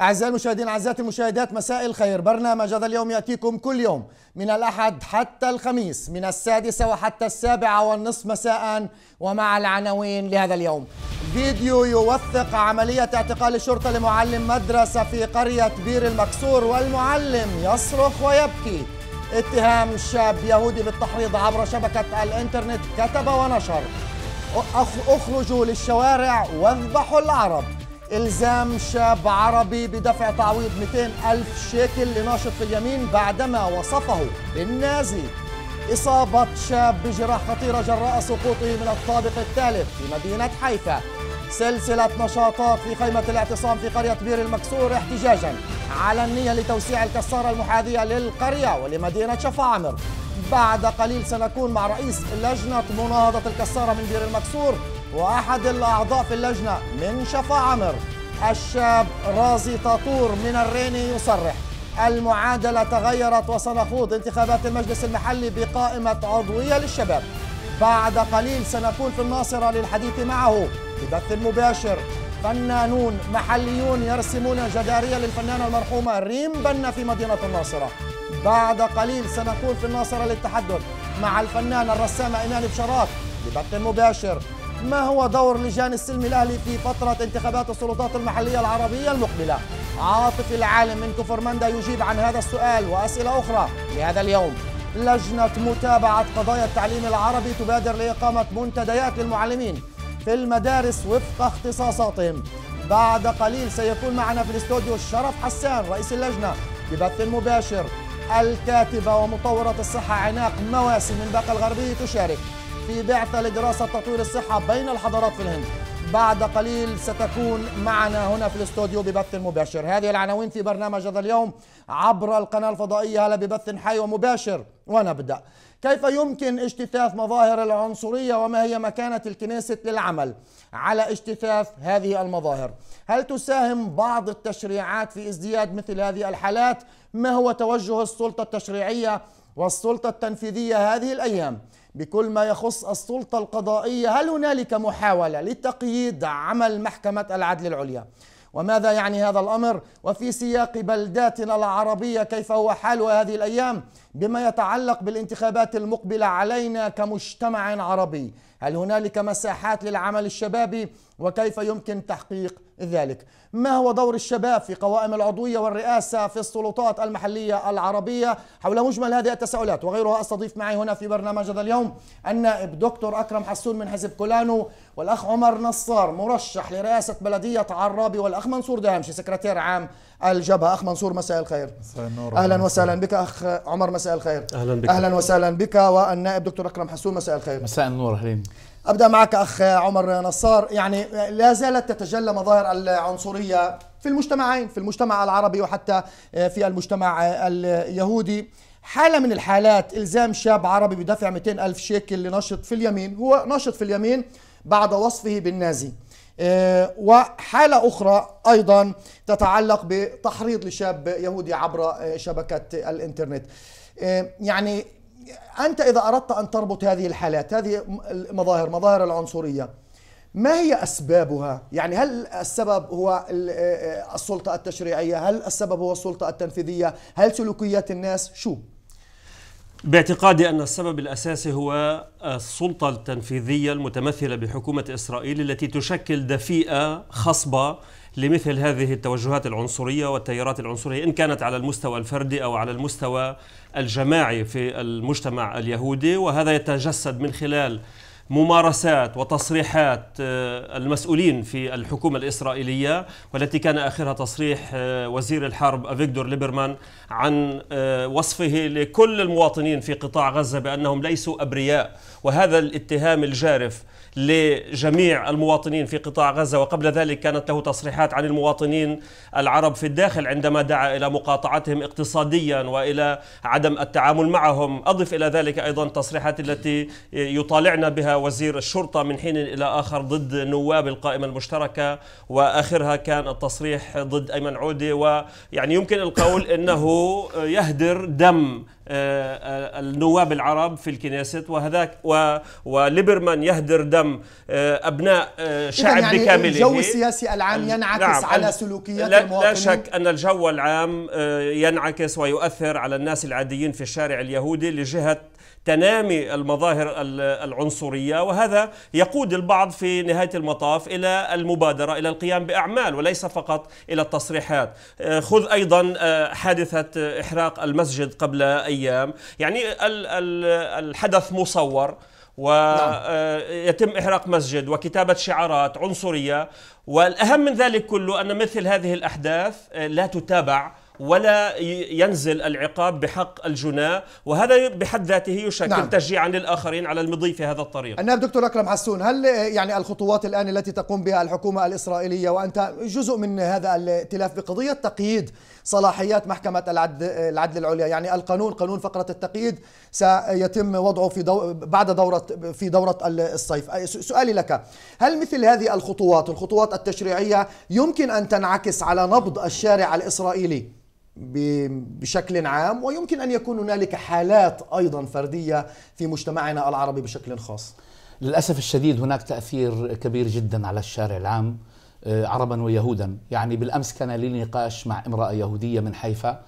أعزائي المشاهدين أعزائي المشاهدات مساء الخير برنامج هذا اليوم يأتيكم كل يوم من الأحد حتى الخميس من السادسة وحتى السابعة والنصف مساء ومع العناوين لهذا اليوم فيديو يوثق عملية اعتقال الشرطة لمعلم مدرسة في قرية بير المكسور والمعلم يصرخ ويبكي اتهام شاب يهودي بالتحريض عبر شبكة الانترنت كتب ونشر أخرجوا للشوارع واذبحوا العرب إلزام شاب عربي بدفع تعويض 200 ألف شيكل لناشط في اليمين بعدما وصفه بالنازي إصابة شاب بجراح خطيرة جراء سقوطه من الطابق الثالث في مدينة حيفا سلسلة نشاطات في خيمة الاعتصام في قرية بير المكسور احتجاجا على النية لتوسيع الكسارة المحاذية للقرية ولمدينة شفاعمر بعد قليل سنكون مع رئيس لجنة مناهضة الكسارة من بير المكسور وأحد الأعضاء في اللجنة من شفا عمر الشاب رازي تطور من الريني يصرح المعادلة تغيرت وسنخوض انتخابات المجلس المحلي بقائمة عضوية للشباب بعد قليل سنكون في الناصرة للحديث معه في بث مباشر فنانون محليون يرسمون جدارية للفنانة المرحومة ريم بنا في مدينة الناصرة بعد قليل سنكون في الناصرة للتحدث مع الفنانة الرسامة إيمان بشارات لبث مباشر ما هو دور لجان السلم الأهلي في فترة انتخابات السلطات المحلية العربية المقبلة؟ عاطف العالم من كفرمندا يجيب عن هذا السؤال وأسئلة أخرى لهذا اليوم لجنة متابعة قضايا التعليم العربي تبادر لإقامة منتديات للمعلمين في المدارس وفق اختصاصاتهم بعد قليل سيكون معنا في الاستوديو الشرف حسان رئيس اللجنة ببث مباشر الكاتبة ومطورة الصحة عناق مواسم من باقة الغربية تشارك في بعثة لدراسة تطوير الصحة بين الحضارات في الهند بعد قليل ستكون معنا هنا في الاستوديو ببث مباشر هذه العناوين في برنامج هذا اليوم عبر القناة الفضائية هلا ببث حي ومباشر ونبدأ كيف يمكن اجتثاث مظاهر العنصرية وما هي مكانة الكنيسة للعمل على اجتثاث هذه المظاهر هل تساهم بعض التشريعات في ازدياد مثل هذه الحالات ما هو توجه السلطة التشريعية والسلطة التنفيذية هذه الأيام بكل ما يخص السلطة القضائية هل هنالك محاولة لتقييد عمل محكمة العدل العليا وماذا يعني هذا الأمر وفي سياق بلداتنا العربية كيف هو حالها هذه الأيام بما يتعلق بالانتخابات المقبلة علينا كمجتمع عربي هل هنالك مساحات للعمل الشبابي وكيف يمكن تحقيق ذلك ما هو دور الشباب في قوائم العضوية والرئاسة في السلطات المحلية العربية حول مجمل هذه التساؤلات وغيرها أستضيف معي هنا في برنامج هذا اليوم النائب دكتور أكرم حسون من حزب كولانو والأخ عمر نصار مرشح لرئاسة بلدية عرابي والأخ منصور دهمشي سكرتير عام الجبهة أخ منصور مساء الخير مساء النور أهلا وسهلا بك أخ عمر مساء الخير أهلا بك أهلا وسهلا بك والنائب دكتور أكرم حسون مساء الخير مساء النور أهلين ابدا معك اخ عمر نصار يعني لا زالت تتجلى مظاهر العنصريه في المجتمعين في المجتمع العربي وحتى في المجتمع اليهودي حالة من الحالات إلزام شاب عربي بدفع 200 ألف شيكل لنشط في اليمين هو نشط في اليمين بعد وصفه بالنازي آه، وحالة أخرى أيضا تتعلق بتحريض لشاب يهودي عبر شبكة الإنترنت آه، يعني أنت إذا أردت أن تربط هذه الحالات هذه المظاهر مظاهر العنصرية ما هي أسبابها؟ يعني هل السبب هو السلطة التشريعية؟ هل السبب هو السلطة التنفيذية؟ هل سلوكيات الناس؟ شو؟ باعتقادي أن السبب الأساسي هو السلطة التنفيذية المتمثلة بحكومة إسرائيل التي تشكل دفيئة خصبة لمثل هذه التوجهات العنصرية والتيارات العنصرية إن كانت على المستوى الفردي أو على المستوى الجماعي في المجتمع اليهودي وهذا يتجسد من خلال ممارسات وتصريحات آه، المسؤولين في الحكومة الإسرائيلية والتي كان آخرها تصريح آه، وزير الحرب فيكتور ليبرمان عن آه، وصفه لكل المواطنين في قطاع غزة بأنهم ليسوا أبرياء وهذا الاتهام الجارف لجميع المواطنين في قطاع غزة وقبل ذلك كانت له تصريحات عن المواطنين العرب في الداخل عندما دعا إلى مقاطعتهم اقتصاديا وإلى عدم التعامل معهم أضف إلى ذلك أيضا تصريحات التي يطالعنا بها وزير الشرطة من حين إلى آخر ضد نواب القائمة المشتركة وآخرها كان التصريح ضد أيمن عودة ويعني يمكن القول أنه يهدر دم آه، آه، النواب العرب في الكنيست وهذاك و وليبرمان يهدر دم آه، ابناء شعب يعني بكامله الجو السياسي العام ينعكس نعم على سلوكيات لا المواطنين لا شك ان الجو العام ينعكس ويؤثر على الناس العاديين في الشارع اليهودي لجهه تنامي المظاهر العنصرية وهذا يقود البعض في نهاية المطاف إلى المبادرة إلى القيام بأعمال وليس فقط إلى التصريحات آه، خذ أيضا آه، حادثة إحراق المسجد قبل أيام يعني الحدث مصور ويتم نعم. آه، إحراق مسجد وكتابة شعارات عنصرية والأهم من ذلك كله أن مثل هذه الأحداث لا تتابع ولا ينزل العقاب بحق الجناه وهذا بحد ذاته يشكل نعم. تشجيعا للاخرين على المضي في هذا الطريق النائب دكتور اكرم حسون هل يعني الخطوات الان التي تقوم بها الحكومه الاسرائيليه وانت جزء من هذا الائتلاف بقضيه تقييد صلاحيات محكمه العدل العدل العليا يعني القانون قانون فقره التقييد سيتم وضعه في دو بعد دوره في دوره الصيف سؤالي لك هل مثل هذه الخطوات الخطوات التشريعيه يمكن ان تنعكس على نبض الشارع الاسرائيلي بشكل عام ويمكن ان يكون هنالك حالات ايضا فرديه في مجتمعنا العربي بشكل خاص. للاسف الشديد هناك تاثير كبير جدا على الشارع العام آه، عربا ويهودا، يعني بالامس كان لي نقاش مع امراه يهوديه من حيفا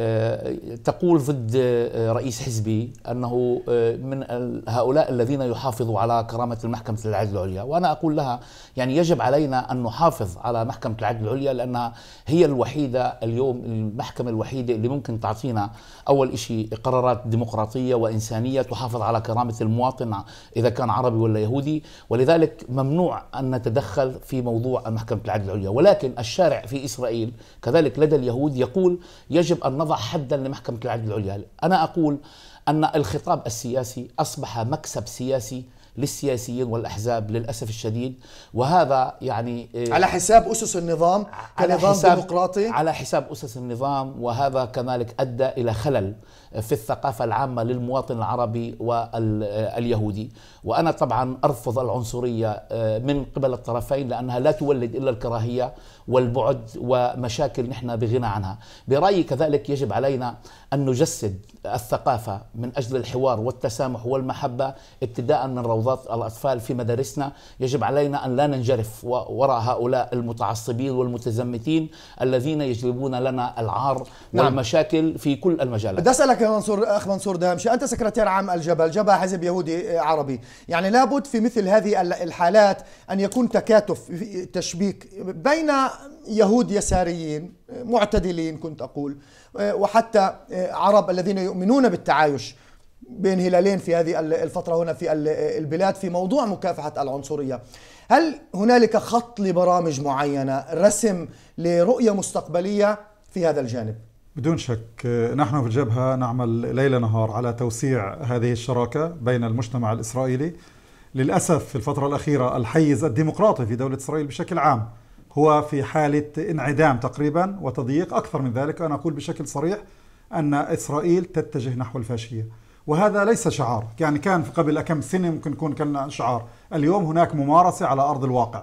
آه، تقول ضد آه، رئيس حزبي انه آه، من هؤلاء الذين يحافظوا على كرامه محكمه العدل العليا، وانا اقول لها يعني يجب علينا ان نحافظ على محكمه العدل العليا لانها هي الوحيده اليوم المحكمه الوحيده اللي ممكن تعطينا اول شيء قرارات ديمقراطيه وانسانيه تحافظ على كرامه المواطن اذا كان عربي ولا يهودي، ولذلك ممنوع ان نتدخل في موضوع محكمه العدل العليا، ولكن الشارع في اسرائيل كذلك لدى اليهود يقول يجب ان وضع حدا لمحكمة العدل العليا أنا أقول أن الخطاب السياسي أصبح مكسب سياسي للسياسيين والاحزاب للاسف الشديد وهذا يعني آه، على حساب اسس النظام كنظام على حساب ديمقراطي على حساب اسس النظام وهذا كذلك ادى الى خلل في الثقافة العامة للمواطن العربي واليهودي وأنا طبعا أرفض العنصرية آه، من قبل الطرفين لأنها لا تولد إلا الكراهية والبعد ومشاكل نحن بغنى عنها برأيي كذلك يجب علينا أن نجسد الثقافة من أجل الحوار والتسامح والمحبة ابتداء من روضات الأطفال في مدارسنا يجب علينا أن لا ننجرف وراء هؤلاء المتعصبين والمتزمتين الذين يجلبون لنا العار نعم. والمشاكل في كل المجالات بدي أسألك لك يا منصور اخ منصور دهمشي انت سكرتير عام الجبل جبهه حزب يهودي آه، عربي يعني لابد في مثل هذه الحالات ان يكون تكاتف تشبيك بين يهود يساريين معتدلين كنت اقول آه، وحتى آه، عرب الذين يؤمنون بالتعايش بين هلالين في هذه الفتره هنا في البلاد في موضوع مكافحه العنصريه هل هنالك خط لبرامج معينه رسم لرؤيه مستقبليه في هذا الجانب بدون شك نحن في الجبهة نعمل ليل نهار على توسيع هذه الشراكة بين المجتمع الإسرائيلي للأسف في الفترة الأخيرة الحيز الديمقراطي في دولة إسرائيل بشكل عام هو في حالة انعدام تقريبا وتضييق أكثر من ذلك أنا أقول بشكل صريح أن إسرائيل تتجه نحو الفاشية وهذا ليس شعار يعني كان قبل كم سنة ممكن يكون كان شعار اليوم هناك ممارسة على أرض الواقع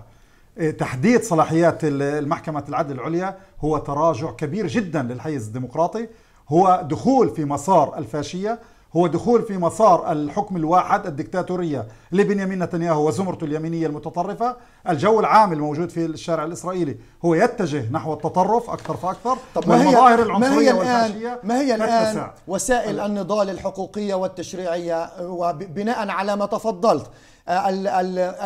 إيه، تحديد صلاحيات المحكمة العدل العليا هو تراجع كبير جدا للحيز الديمقراطي هو دخول في مسار الفاشية هو دخول في مسار الحكم الواحد الدكتاتورية لبنيامين نتنياهو وزمرته اليمينية المتطرفة الجو العام الموجود في الشارع الإسرائيلي هو يتجه نحو التطرف أكثر فأكثر طب ما هي العنصرية ما هي الآن, ما هي الآن وسائل النضال الحقوقية والتشريعية وبناء على ما تفضلت آه،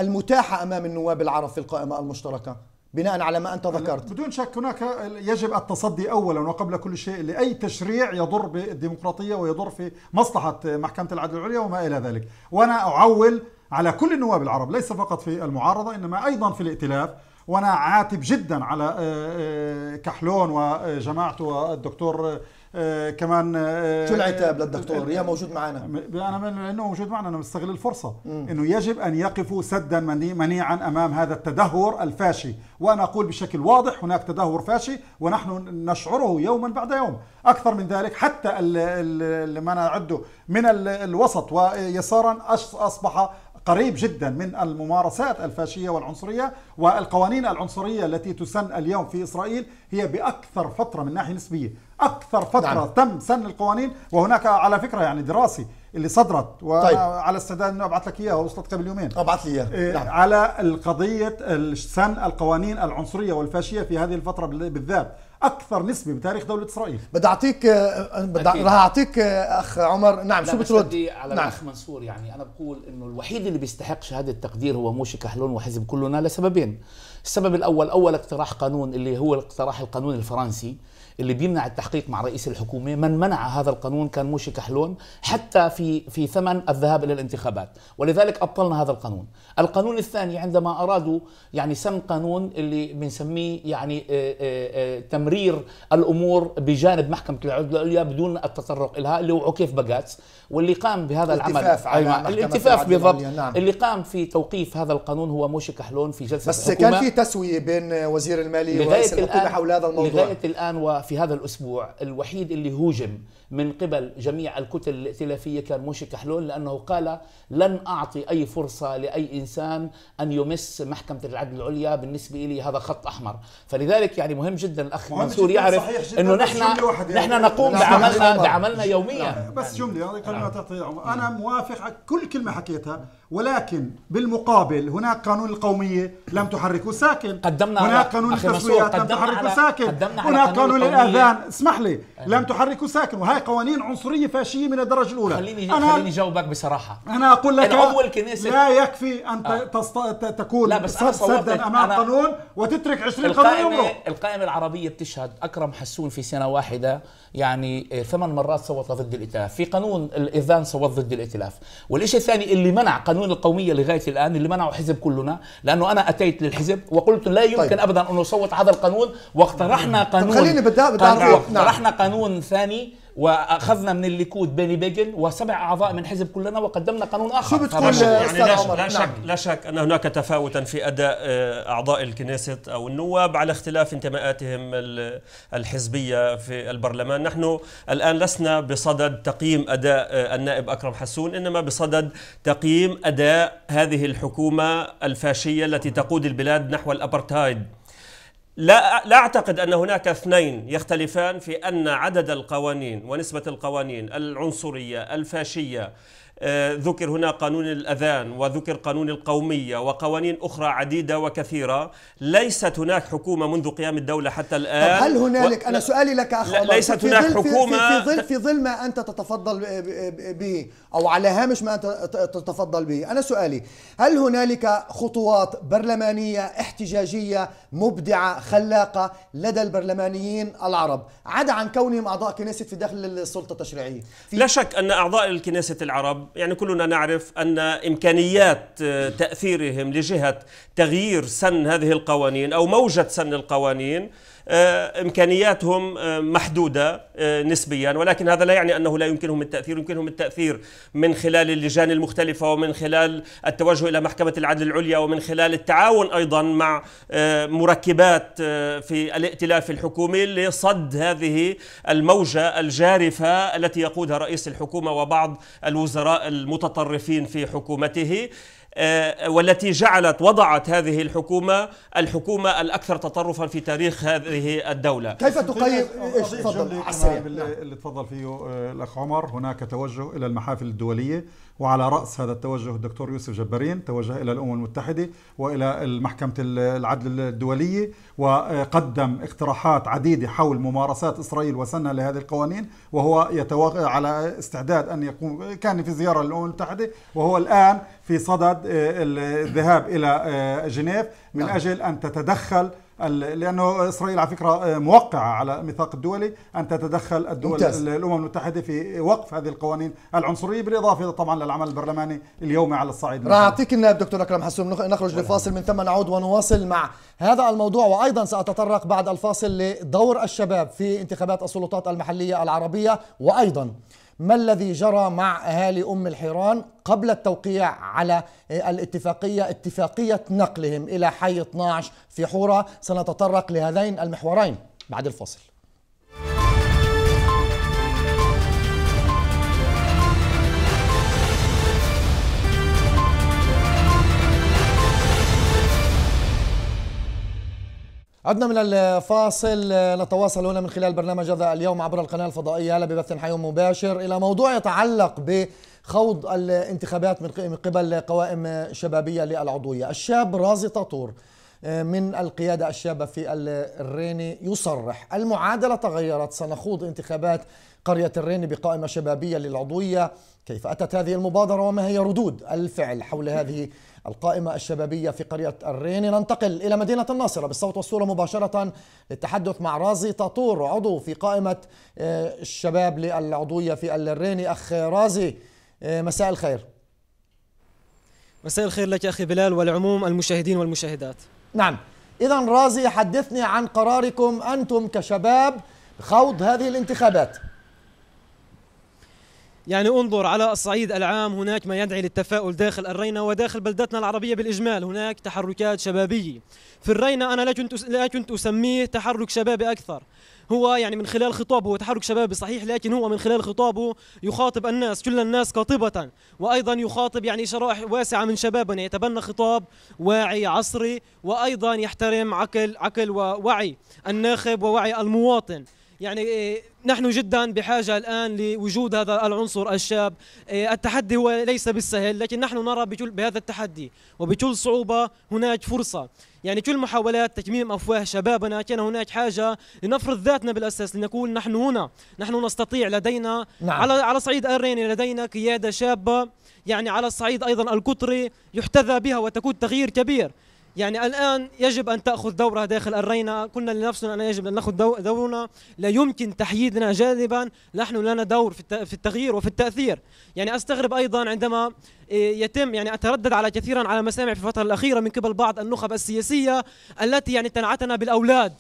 المتاحة أمام النواب العرب في القائمة المشتركة بناء على ما انت ذكرت بدون شك هناك يجب التصدي اولا وقبل كل شيء لاي تشريع يضر بالديمقراطيه ويضر في مصلحه محكمه العدل العليا وما الى ذلك وانا اعول على كل النواب العرب ليس فقط في المعارضه انما ايضا في الائتلاف وانا عاتب جدا على آه، آه، كحلون وجماعته والدكتور آه، كمان آه، شو العتاب آه، للدكتور يا موجود معنا انا من انه موجود معنا انا مستغل الفرصه انه يجب ان يقفوا سدا منيعا امام هذا التدهور الفاشي وانا اقول بشكل واضح هناك تدهور فاشي ونحن نشعره يوما بعد يوم اكثر من ذلك حتى اللي ما نعده من الوسط ويسارا اصبح قريب جدا من الممارسات الفاشية والعنصرية والقوانين العنصرية التي تسن اليوم في إسرائيل هي بأكثر فترة من ناحية نسبية أكثر فترة نعم. تم سن القوانين وهناك على فكرة يعني دراسي اللي صدرت طيب. وعلى طيب. استعداد انه ابعث لك اياها وصلت قبل يومين ابعث لي اياها إيه، نعم. على القضيه سن القوانين العنصريه والفاشيه في هذه الفتره بالذات اكثر نسبه بتاريخ دوله اسرائيل بدي اعطيك آه، آه، راح اعطيك آه، اخ عمر نعم شو بترد على نعم. الاخ منصور يعني انا بقول انه الوحيد اللي بيستحق شهاده التقدير هو موشي كحلون وحزب كلنا لسببين السبب الاول اول اقتراح قانون اللي هو اقتراح القانون الفرنسي اللي بيمنع التحقيق مع رئيس الحكومه من منع هذا القانون كان موشي كحلون حتى في في ثمن الذهاب الى الانتخابات ولذلك ابطلنا هذا القانون القانون الثاني عندما ارادوا يعني سن قانون اللي بنسميه يعني آه، آه، آه، تمرير الامور بجانب محكمه العدل العليا بدون التطرق لها اللي هو عكيف بجاتس واللي قام بهذا العمل أيوة الالتفاف بالضبط نعم. اللي قام في توقيف هذا القانون هو موشي كحلون في جلسه بس الحكومة. كان في تسويه بين وزير الماليه ورئيس الحكومه حول هذا الموضوع لغايه الان في هذا الأسبوع الوحيد اللي هوجم من قبل جميع الكتل الائتلافية كان موشي كحلول لأنه قال لن أعطي أي فرصة لأي إنسان أن يمس محكمة العدل العليا بالنسبة لي هذا خط أحمر فلذلك يعني مهم جدا الأخ منصور يعرف أنه نحن يعني نحن نقوم بعملنا بعملنا يوميا بس جملة يعني أنا موافق على كل كلمة حكيتها ولكن بالمقابل هناك قانون القومية لم تحركه ساكن قدمنا هناك قانون التسويات لم تحركه ساكن هناك قانون الأذان اسمح لي لم تحركوا ساكن وهي قوانين عنصرية فاشية من الدرجة الأولى خليني أنا خليني جاوبك بصراحة أنا أقول لك عضو الكنيسة لا يكفي أن آه. تكون لا بس سد سدا أمام أنا قانون وتترك 20 قانون القائمة القائمة العربية بتشهد أكرم حسون في سنة واحدة يعني آه، ثمان مرات صوت ضد الائتلاف في قانون الاذان صوت ضد الائتلاف والشيء الثاني اللي منع قانون القوميه لغايه الان اللي منعه حزب كلنا لانه انا اتيت للحزب وقلت لا يمكن طيب. ابدا ان نصوت هذا القانون واقترحنا طيب، قانون طيب خليني بدأ بدأ قانون نعم. اقترحنا قانون ثاني واخذنا من الليكود بيني بيجن وسبع اعضاء من حزب كلنا وقدمنا قانون اخر شو بتقول يعني لا, شك لا شك نعم. لا شك ان هناك تفاوتا في اداء آه، اعضاء الكنيسة او النواب على اختلاف انتماءاتهم الحزبيه في البرلمان نحن الان لسنا بصدد تقييم اداء آه، النائب اكرم حسون انما بصدد تقييم اداء هذه الحكومه الفاشيه التي تقود البلاد نحو الابرتايد لا لا اعتقد ان هناك اثنين يختلفان في ان عدد القوانين ونسبه القوانين العنصريه الفاشيه آه، ذكر هنا قانون الأذان وذكر قانون القومية وقوانين أخرى عديدة وكثيرة ليست هناك حكومة منذ قيام الدولة حتى الآن هل هنالك و... أنا سؤالي لك أخ ليست هناك حكومة في ظل في ظل ما أنت تتفضل به أو على هامش ما أنت تتفضل به أنا سؤالي هل هنالك خطوات برلمانية احتجاجية مبدعة خلاقة لدى البرلمانيين العرب عدا عن كونهم أعضاء كنيسة في داخل السلطة التشريعية لا شك أن أعضاء الكنيسة العرب يعني كلنا نعرف أن إمكانيات آه، تأثيرهم لجهة تغيير سن هذه القوانين أو موجة سن القوانين آه، امكانياتهم آه، محدوده آه، نسبيا ولكن هذا لا يعني انه لا يمكنهم التاثير يمكنهم التاثير من خلال اللجان المختلفه ومن خلال التوجه الى محكمه العدل العليا ومن خلال التعاون ايضا مع مركبات في الائتلاف الحكومي لصد هذه الموجه الجارفه التي يقودها رئيس الحكومه وبعض الوزراء المتطرفين في حكومته آه، والتي جعلت وضعت هذه الحكومة الحكومة الأكثر تطرفا في تاريخ هذه الدولة كيف تقيم تفضل اللي تفضل فيه آه، الأخ عمر هناك توجه إلى المحافل الدولية وعلى رأس هذا التوجه الدكتور يوسف جبارين توجه إلى الأمم المتحدة وإلى المحكمة العدل الدولية وقدم اقتراحات عديدة حول ممارسات إسرائيل وسنها لهذه القوانين وهو يتوقع على استعداد أن يقوم كان في زيارة للأمم المتحدة وهو الآن في صدد آه، الذهاب إلى آه، جنيف من نعم. أجل أن تتدخل لانه اسرائيل على فكره آه، موقعه على الميثاق الدولي ان تتدخل الدول ممتاز. الامم المتحده في وقف هذه القوانين العنصريه بالاضافه طبعا للعمل البرلماني اليومي على الصعيد راح اعطيك النائب دكتور اكرم حسوم نخرج لفاصل من ثم نعود ونواصل مع هذا الموضوع وايضا ساتطرق بعد الفاصل لدور الشباب في انتخابات السلطات المحليه العربيه وايضا ما الذي جرى مع أهالي أم الحيران قبل التوقيع على الاتفاقية اتفاقية نقلهم إلى حي 12 في حورة سنتطرق لهذين المحورين بعد الفاصل عدنا من الفاصل آه، نتواصل هنا من خلال برنامج هذا اليوم عبر القناة الفضائية هلا ببث حي مباشر إلى موضوع يتعلق بخوض الانتخابات من قبل قوائم شبابية للعضوية الشاب رازي تطور من القيادة الشابة في الريني يصرح المعادلة تغيرت سنخوض انتخابات قرية الريني بقائمة شبابية للعضوية كيف أتت هذه المبادرة وما هي ردود الفعل حول هذه القائمة الشبابية في قرية الريني ننتقل إلى مدينة الناصرة بالصوت والصورة مباشرة للتحدث مع رازي تطور عضو في قائمة آه، الشباب للعضوية في الريني أخ رازي آه، مساء الخير مساء الخير لك أخي بلال والعموم المشاهدين والمشاهدات نعم إذا رازي حدثني عن قراركم أنتم كشباب خوض هذه الانتخابات يعني انظر على الصعيد العام هناك ما يدعي للتفاؤل داخل الرينة وداخل بلدتنا العربية بالإجمال هناك تحركات شبابية في الرينة أنا لا كنت أسميه تحرك شبابي أكثر هو يعني من خلال خطابه تحرك شبابي صحيح لكن هو من خلال خطابه يخاطب الناس كل الناس قاطبة وأيضا يخاطب يعني شرائح واسعة من شبابنا يعني يتبنى خطاب واعي عصري وأيضا يحترم عقل عقل ووعي الناخب ووعي المواطن يعني إيه, نحن جدا بحاجة الآن لوجود هذا العنصر الشاب إيه, التحدي هو ليس بالسهل لكن نحن نرى بهذا التحدي وبكل صعوبة هناك فرصة يعني كل محاولات تكميم أفواه شبابنا كان هناك حاجة لنفرض ذاتنا بالأساس لنقول نحن هنا نحن نستطيع لدينا نعم. على على صعيد أريني لدينا قيادة شابة يعني على الصعيد أيضا القطري يحتذى بها وتكون تغيير كبير يعني الآن يجب أن تأخذ دورها داخل الرينا قلنا لنفسنا أن يجب أن نأخذ دورنا لا يمكن تحييدنا جاذبا نحن لنا دور في التغيير وفي التأثير يعني أستغرب أيضا عندما إيه، يتم يعني أتردد على كثيرا على مسامع في الفترة الأخيرة من قبل بعض النخب السياسية التي يعني تنعتنا بالأولاد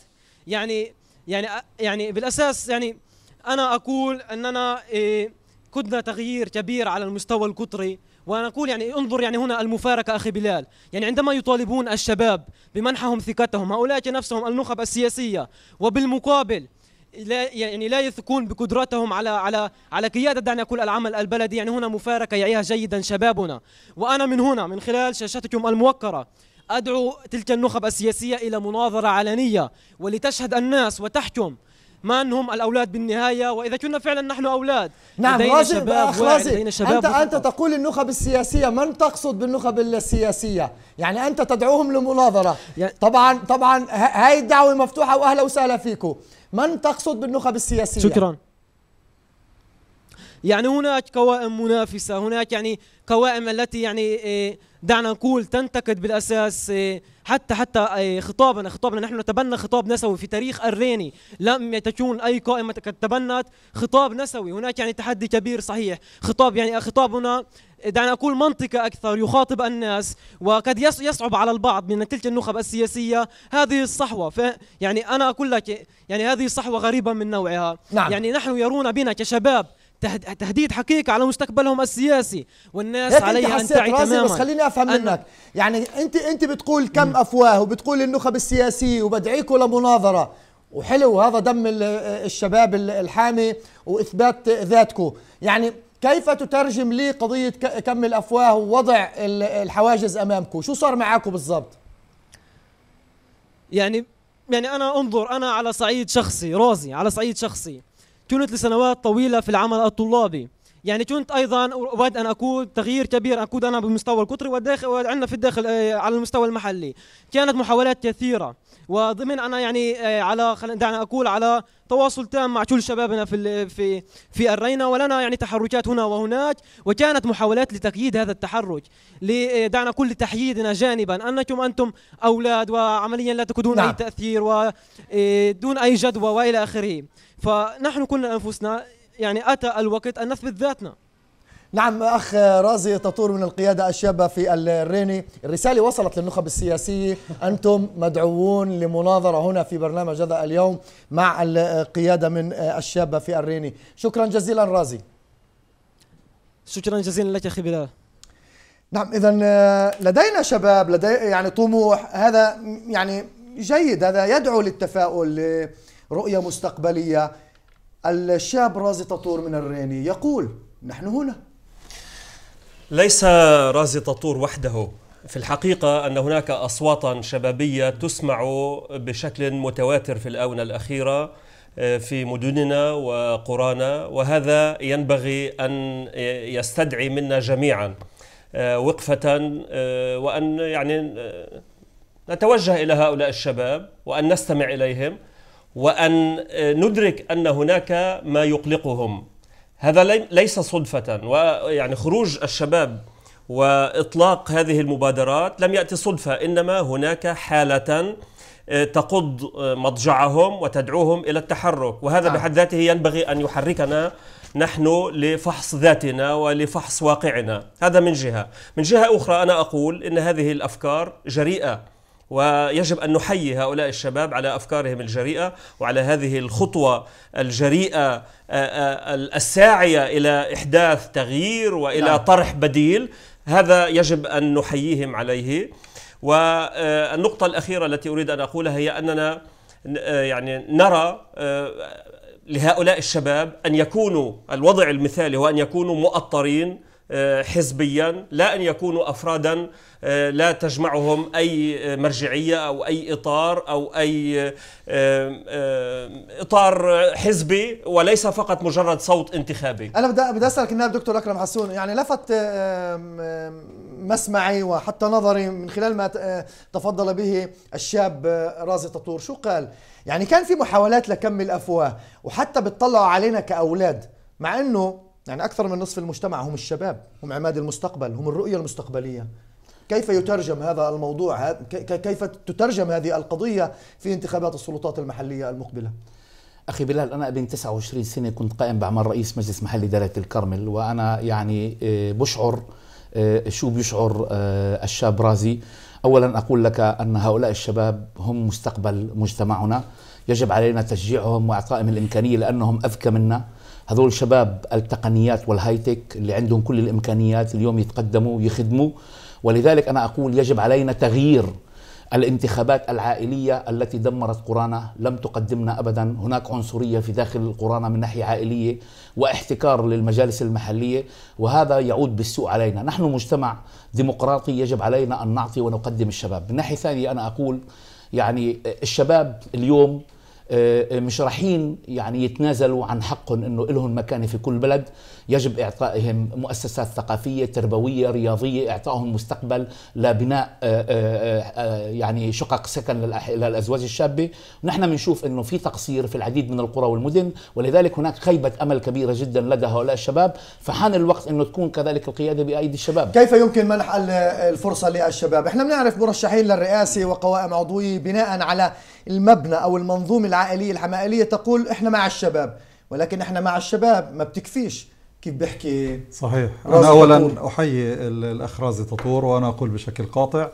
يعني يعني يعني بالأساس يعني أنا أقول أننا إيه، كدنا تغيير كبير على المستوى القطري ونقول يعني انظر يعني هنا المفارقة أخي بلال يعني عندما يطالبون الشباب بمنحهم ثقتهم هؤلاء نفسهم النخب السياسية وبالمقابل لا يعني لا يثقون بقدرتهم على على على قياده دعني اقول العمل البلدي يعني هنا مفارقه يعيها جيدا شبابنا وانا من هنا من خلال شاشتكم الموقره ادعو تلك النخب السياسيه الى مناظره علنيه ولتشهد الناس وتحكم ما أنهم الأولاد بالنهاية وإذا كنا فعلا نحن أولاد نعم لدينا شباب لدينا شباب أنت, أنت تقول النخب السياسية من تقصد بالنخب السياسية يعني أنت تدعوهم لمناظرة يعني طبعا طبعا هاي الدعوة مفتوحة وأهلا وسهلا فيكم من تقصد بالنخب السياسية شكرا يعني هناك قوائم منافسة هناك يعني قوائم التي يعني إيه دعنا نقول تنتقد بالاساس آه، حتى حتى آه، خطابنا خطابنا نحن نتبنى خطاب نسوي في تاريخ الريني لم تكون اي قائمه قد تبنت خطاب نسوي هناك يعني تحدي كبير صحيح خطاب يعني خطابنا دعنا اقول منطقه اكثر يخاطب الناس وقد يصعب على البعض من تلك النخب السياسيه هذه الصحوه ف يعني انا اقول لك يعني هذه صحوه غريبه من نوعها نعم. يعني نحن يرون بنا كشباب تهديد حقيقي على مستقبلهم السياسي والناس عليها ان تعي تماما بس خليني افهم أن... منك يعني انت انت بتقول كم افواه وبتقول النخب السياسيه وبدعيكم لمناظره وحلو هذا دم الشباب الحامي واثبات ذاتكم يعني كيف تترجم لي قضيه كم الافواه ووضع الحواجز امامكم شو صار معاكم بالضبط يعني يعني انا انظر انا على صعيد شخصي روزي على صعيد شخصي كنت لسنوات طويلة في العمل الطلابي يعني كنت ايضا اود ان اكون تغيير كبير اكون انا بالمستوى القطري والداخل وعندنا في الداخل آه، على المستوى المحلي كانت محاولات كثيره وضمن انا يعني آه، على دعنا اقول على تواصل تام مع كل شبابنا في في في الرينا ولنا يعني تحركات هنا وهناك وكانت محاولات لتقييد هذا التحرك آه، دعنا كل تحييدنا جانبا انكم انتم اولاد وعمليا لا تكونون نعم. اي تاثير ودون اي جدوى والى اخره فنحن كلنا أنفسنا يعني أتى الوقت أن نثبت ذاتنا نعم أخ رازي تطور من القيادة الشابة في الريني الرسالة وصلت للنخب السياسية أنتم مدعوون لمناظرة هنا في برنامج هذا اليوم مع القيادة من الشابة في الريني شكرا جزيلا رازي شكرا جزيلا لك أخي بلال نعم إذا آه، لدينا شباب لدي يعني طموح هذا يعني جيد هذا يدعو للتفاؤل رؤية مستقبلية الشاب رازي تطور من الريني يقول نحن هنا ليس رازي تطور وحده في الحقيقة أن هناك أصواتا شبابية تسمع بشكل متواتر في الآونة الأخيرة آه، في مدننا وقرانا وهذا ينبغي أن يستدعي منا جميعا آه، وقفة آه، وأن يعني نتوجه إلى هؤلاء الشباب وأن نستمع إليهم وأن آه، ندرك أن هناك ما يقلقهم هذا ليس صدفة ويعني خروج الشباب وإطلاق هذه المبادرات لم يأتي صدفة إنما هناك حالة آه، تقض آه، مضجعهم وتدعوهم إلى التحرك وهذا نعم. بحد ذاته ينبغي أن يحركنا نحن لفحص ذاتنا ولفحص واقعنا هذا من جهة من جهة أخرى أنا أقول إن هذه الأفكار جريئة ويجب أن نحيي هؤلاء الشباب على أفكارهم الجريئة وعلى هذه الخطوة الجريئة آه، آه، الساعية إلى إحداث تغيير وإلى نعم. طرح بديل هذا يجب أن نحييهم عليه والنقطة الأخيرة التي أريد أن أقولها هي أننا آه، يعني نرى لهؤلاء الشباب أن يكونوا الوضع المثالي هو أن يكونوا مؤطرين حزبيا لا أن يكونوا أفرادا آه، لا تجمعهم أي مرجعية أو أي إطار أو أي آه، آه، إطار حزبي وليس فقط مجرد صوت انتخابي أنا بدي بدي أسألك النائب دكتور أكرم حسون يعني لفت مسمعي وحتى نظري من خلال ما تفضل به الشاب رازي تطور شو قال؟ يعني كان في محاولات لكم الأفواه وحتى بتطلعوا علينا كأولاد مع أنه يعني أكثر من نصف المجتمع هم الشباب هم عماد المستقبل هم الرؤية المستقبلية كيف يترجم هذا الموضوع كيف تترجم هذه القضية في انتخابات السلطات المحلية المقبلة اخي بلال انا ابن 29 سنه كنت قائم باعمال رئيس مجلس محلي داله الكرمل وانا يعني آه، بشعر آه، شو بيشعر آه، الشاب رازي اولا اقول لك ان هؤلاء الشباب هم مستقبل مجتمعنا يجب علينا تشجيعهم واعطائهم الامكانيه لانهم اذكى منا هذول شباب التقنيات والهاي تك اللي عندهم كل الامكانيات اليوم يتقدموا ويخدموا ولذلك أنا أقول يجب علينا تغيير الانتخابات العائلية التي دمرت قرانا لم تقدمنا أبدا هناك عنصرية في داخل قرانا من ناحية عائلية واحتكار للمجالس المحلية وهذا يعود بالسوء علينا نحن مجتمع ديمقراطي يجب علينا أن نعطي ونقدم الشباب من ناحية ثانية أنا أقول يعني الشباب اليوم آه، آه، مش رايحين يعني يتنازلوا عن حقهم انه لهم مكانه في كل بلد يجب اعطائهم مؤسسات ثقافيه تربويه رياضيه اعطائهم مستقبل لبناء آه، يعني شقق سكن للازواج الشابه ونحن بنشوف انه في تقصير في العديد من القرى والمدن ولذلك هناك خيبه امل كبيره جدا لدى هؤلاء الشباب فحان الوقت انه تكون كذلك القياده بايدي الشباب كيف يمكن منح الفرصه للشباب احنا بنعرف مرشحين للرئاسه وقوائم عضويه بناء على المبنى او المنظومه العائليه الحمائليه تقول احنا مع الشباب ولكن احنا مع الشباب ما بتكفيش كيف بيحكي صحيح انا اولا تطور. احيي الاخ رازي تطور وانا اقول بشكل قاطع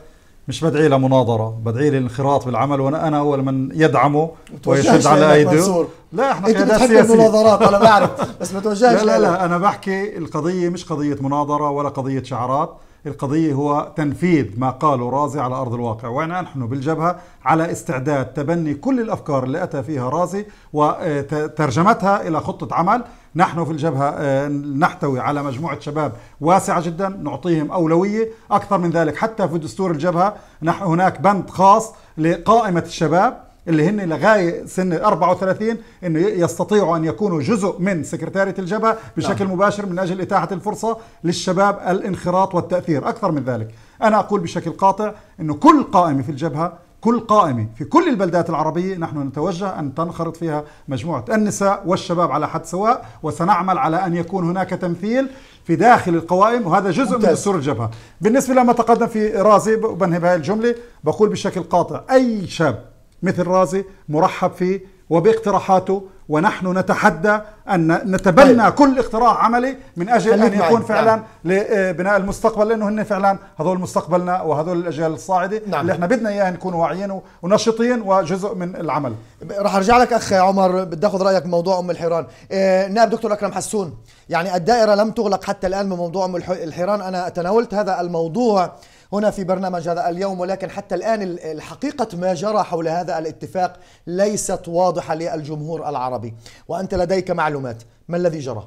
مش بدعي لمناظرة بدعي للانخراط بالعمل وأنا أنا أول من يدعمه ويشد على أيديه لا احنا انت بتحب المناظرات انا بعرف بس ما توجهش لا لا لا انا بحكي القضيه مش قضيه مناظره ولا قضيه شعارات القضية هو تنفيذ ما قاله رازي على أرض الواقع وأنا نحن بالجبهة على استعداد تبني كل الأفكار اللي أتى فيها رازي وترجمتها آه، إلى خطة عمل نحن في الجبهة آه، نحتوي على مجموعة شباب واسعة جدا نعطيهم أولوية أكثر من ذلك حتى في دستور الجبهة هناك بند خاص لقائمة الشباب اللي هن لغايه سن 34 انه يستطيعوا ان يكونوا جزء من سكرتاريه الجبهه بشكل نعم. مباشر من اجل اتاحه الفرصه للشباب الانخراط والتاثير اكثر من ذلك انا اقول بشكل قاطع انه كل قائمه في الجبهه كل قائمة في كل البلدات العربية نحن نتوجه أن تنخرط فيها مجموعة النساء والشباب على حد سواء وسنعمل على أن يكون هناك تمثيل في داخل القوائم وهذا جزء ممتاز. من دستور الجبهة بالنسبة لما تقدم في رازي بنهي بهذه الجملة بقول بشكل قاطع أي شاب مثل رازي مرحب فيه وباقتراحاته ونحن نتحدى أن نتبنى طيب. كل اقتراح عملي من أجل أن يكون معي. فعلا نعم. لبناء المستقبل لأنه هن فعلا هذول مستقبلنا وهذول الأجيال الصاعدة نعم. اللي احنا بدنا إياها نكون واعيين ونشيطين وجزء من العمل رح أرجع لك أخ عمر بدي أخذ رأيك بموضوع أم الحيران إيه، نائب دكتور أكرم حسون يعني الدائرة لم تغلق حتى الآن بموضوع أم الحيران أنا تناولت هذا الموضوع هنا في برنامج هذا اليوم ولكن حتى الآن حقيقة ما جرى حول هذا الاتفاق ليست واضحة للجمهور العربي وأنت لديك معلومات ما الذي جرى؟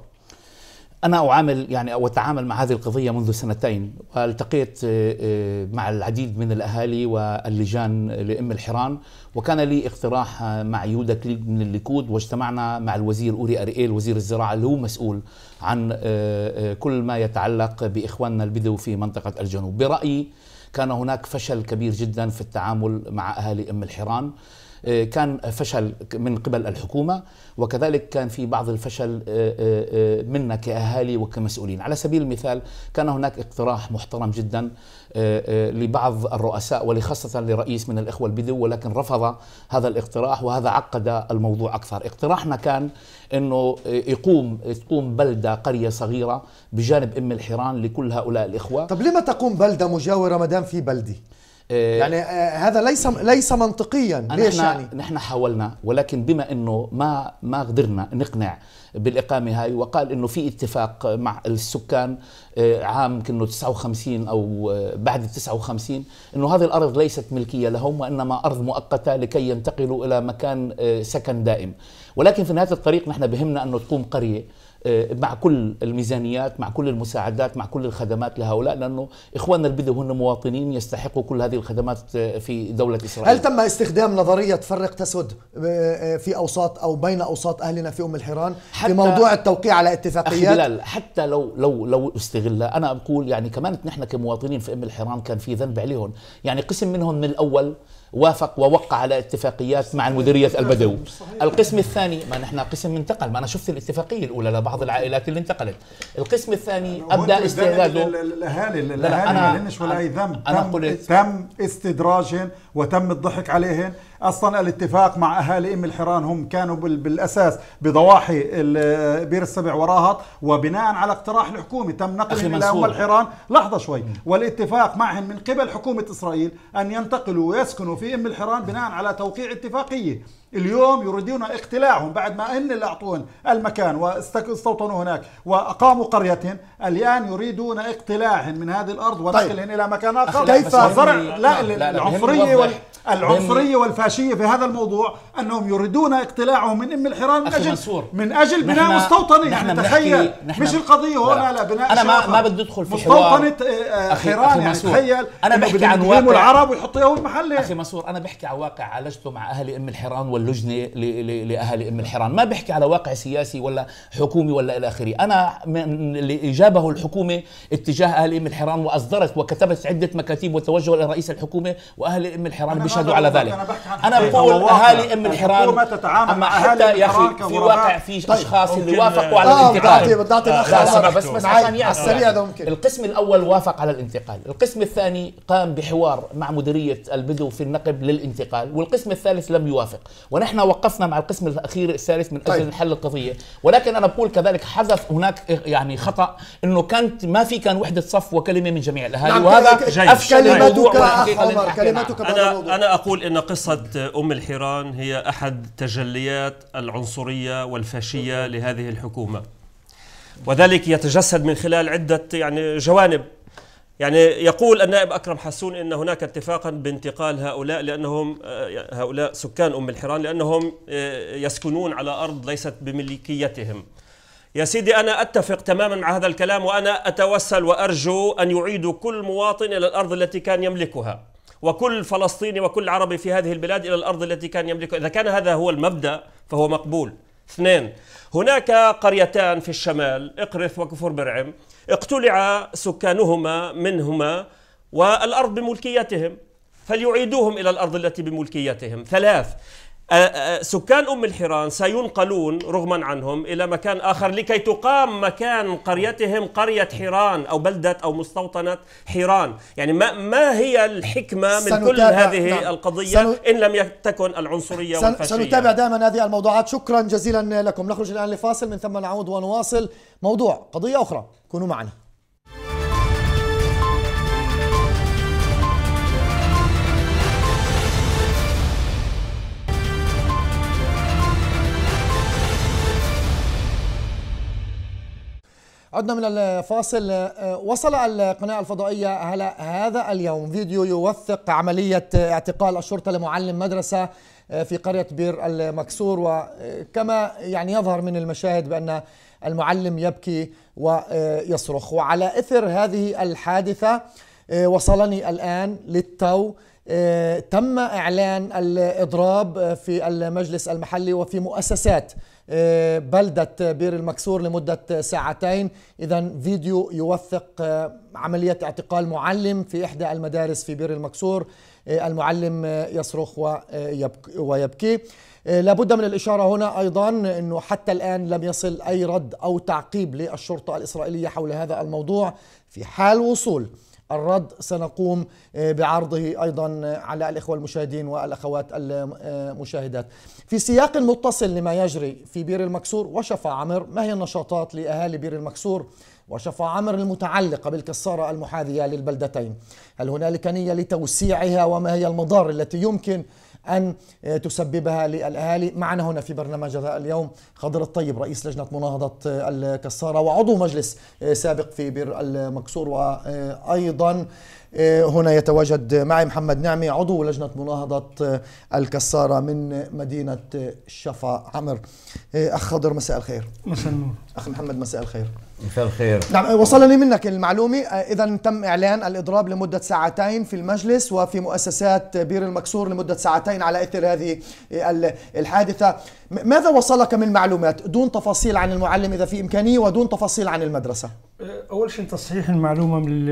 أنا أعامل يعني أو أتعامل مع هذه القضية منذ سنتين والتقيت آه، آه، مع العديد من الأهالي واللجان لأم الحران وكان لي اقتراح آه، مع يودا كليب من الليكود واجتمعنا مع الوزير أوري أريئيل وزير الزراعة اللي هو مسؤول عن آه، آه، كل ما يتعلق باخواننا البدو في منطقه الجنوب برايي كان هناك فشل كبير جدا في التعامل مع اهالي ام الحيران آه، كان فشل من قبل الحكومه وكذلك كان في بعض الفشل منا كاهالي وكمسؤولين على سبيل المثال كان هناك اقتراح محترم جدا لبعض الرؤساء ولخاصة لرئيس من الإخوة البدو ولكن رفض هذا الاقتراح وهذا عقد الموضوع أكثر اقتراحنا كان انه يقوم تقوم بلده قريه صغيره بجانب ام الحيران لكل هؤلاء الاخوه طب لما تقوم بلده مجاوره ما دام في بلدي آه، يعني آه، هذا ليس ليس منطقيا ليش نحن يعني نحن حاولنا ولكن بما انه ما ما قدرنا نقنع بالاقامه هاي وقال انه في اتفاق مع السكان آه، عام كنه 59 او بعد ال 59 انه هذه الارض ليست ملكيه لهم وانما ارض مؤقته لكي ينتقلوا الى مكان سكن دائم ولكن في نهايه الطريق نحن بهمنا انه تقوم قريه آه، مع كل الميزانيات مع كل المساعدات مع كل الخدمات لهؤلاء لانه اخواننا البدو هم مواطنين يستحقوا كل هذه الخدمات آه، في دوله اسرائيل هل تم استخدام نظريه فرق تسد آه، في اوساط او بين اوساط اهلنا في ام الحيران حتى في موضوع التوقيع على اتفاقيات لا حتى لو لو لو استغلها انا بقول يعني كمان نحن كمواطنين في ام الحيران كان في ذنب عليهم يعني قسم منهم من الاول وافق ووقع على اتفاقيات مع المديرية البدو القسم الثاني ما نحن قسم انتقل ما أنا شفت الاتفاقية الأولى لبعض العائلات اللي انتقلت القسم الثاني أبدأ استعداده الأهالي الأهالي ما ولا أي ذنب أنا تم, تم استدراجهم وتم الضحك عليهم اصلا الاتفاق مع اهالي ام الحيران هم كانوا بالاساس بضواحي بير السبع وراهط وبناء على اقتراح الحكومه تم نقلهم الى ام الحيران لحظه شوي والاتفاق معهم من قبل حكومه اسرائيل ان ينتقلوا ويسكنوا في ام الحيران بناء على توقيع اتفاقيه اليوم يريدون اقتلاعهم بعد ما ان اللي اعطوهم المكان واستوطنوا هناك واقاموا قريتهم الان يريدون اقتلاعهم من هذه الارض ونقلهم طيب. الى مكان اخر كيف لا, لا, لا العنصريه وال... العنصريه والفاشيه في هذا الموضوع انهم يريدون اقتلاعهم من ام الحرام من اجل منصور. من اجل بناء مستوطنه يعني تخيل مش القضيه هون على بناء انا ما, ما بدي ادخل في حوار مستوطنه آه، حران يعني تخيل انا بحكي عن واقع العرب ويحطوا اول محل اخي منصور انا بحكي عن واقع عالجته مع اهلي ام الحرام واللجنه لاهالي ام الحيران ما بحكي على واقع سياسي ولا حكومي ولا الى اخره انا من اللي اجابه الحكومه اتجاه اهالي ام الحيران واصدرت وكتبت عده مكاتيب وتوجه الى رئيس الحكومه واهالي ام الحيران بيشهدوا على ذلك انا بقول اهالي ام الحيران اما حتى يا اخي في واقع في طيب. اشخاص اللي وافقوا على آه، الانتقال بس بس عشان على القسم الاول وافق على الانتقال القسم الثاني قام بحوار مع مديريه البدو في النقب للانتقال والقسم الثالث لم يوافق ونحن وقفنا مع القسم الاخير الثالث من اجل طيب. حل القضيه ولكن انا بقول كذلك حدث هناك يعني خطا انه كانت ما في كان وحده صف وكلمه من جميع الاهالي نعم وهذا افشل كلمتك عمر كلمتك انا انا اقول ان قصه ام الحيران هي احد تجليات العنصريه والفاشيه لهذه الحكومه وذلك يتجسد من خلال عده يعني جوانب يعني يقول النائب أكرم حسون إن هناك اتفاقا بانتقال هؤلاء لأنهم آه، هؤلاء سكان أم الحيران لأنهم آه، يسكنون على أرض ليست بملكيتهم يا سيدي أنا أتفق تماما مع هذا الكلام وأنا أتوسل وأرجو أن يعيد كل مواطن إلى الأرض التي كان يملكها وكل فلسطيني وكل عربي في هذه البلاد إلى الأرض التي كان يملكها إذا كان هذا هو المبدأ فهو مقبول اثنين هناك قريتان في الشمال اقرث وكفر برعم اقتلع سكانهما منهما والأرض بملكيتهم فليعيدوهم إلى الأرض التي بملكيتهم ثلاث سكان أم الحيران سينقلون رغما عنهم إلى مكان آخر لكي تقام مكان قريتهم قرية حيران أو بلدة أو مستوطنة حيران يعني ما, ما هي الحكمة من كل هذه نعم. القضية سن... إن لم تكن العنصرية سن... والفاشية سنتابع دائما هذه الموضوعات شكرا جزيلا لكم نخرج الآن لفاصل من ثم نعود ونواصل موضوع قضية أخرى كونوا معنا عدنا من الفاصل آه، وصل القناة الفضائية هلا هذا اليوم فيديو يوثق عملية اعتقال الشرطة لمعلم مدرسة آه، في قرية بير المكسور وكما يعني يظهر من المشاهد بأن المعلم يبكي ويصرخ وعلى إثر هذه الحادثة آه، وصلني الآن للتو تم إعلان الإضراب في المجلس المحلي وفي مؤسسات بلدة بير المكسور لمدة ساعتين إذا فيديو يوثق آه، عملية اعتقال معلم في إحدى المدارس في بير المكسور آه، المعلم آه، يصرخ ويبكي لابد من الإشارة هنا أيضا أنه حتى الآن لم يصل أي رد أو تعقيب للشرطة الإسرائيلية حول هذا الموضوع في حال وصول الرد سنقوم آه، بعرضه أيضا آه، على الإخوة المشاهدين والأخوات المشاهدات في سياق متصل لما يجري في بير المكسور وشفا عمر ما هي النشاطات لأهالي بير المكسور وشفا عمر المتعلقة بالكسارة المحاذية للبلدتين هل هنالك نية لتوسيعها وما هي المضار التي يمكن أن آه، تسببها للأهالي معنا هنا في برنامج هذا اليوم خضر الطيب رئيس لجنة مناهضة آه، الكسارة وعضو مجلس آه، سابق في بئر المكسور وأيضا آه، هنا يتواجد معي محمد نعمي عضو لجنة مناهضة الكسارة من مدينة شفا عمر آه، أخ خضر مساء الخير مساء النور أخ محمد مساء الخير مساء الخير نعم آه، وصلني منك المعلومة إذا تم إعلان الإضراب لمدة ساعتين في المجلس وفي مؤسسات بير المكسور لمدة ساعتين على إثر هذه الحادثة ماذا وصلك من معلومات دون تفاصيل عن المعلم إذا في إمكانية ودون تفاصيل عن المدرسة أول شيء تصحيح المعلومة من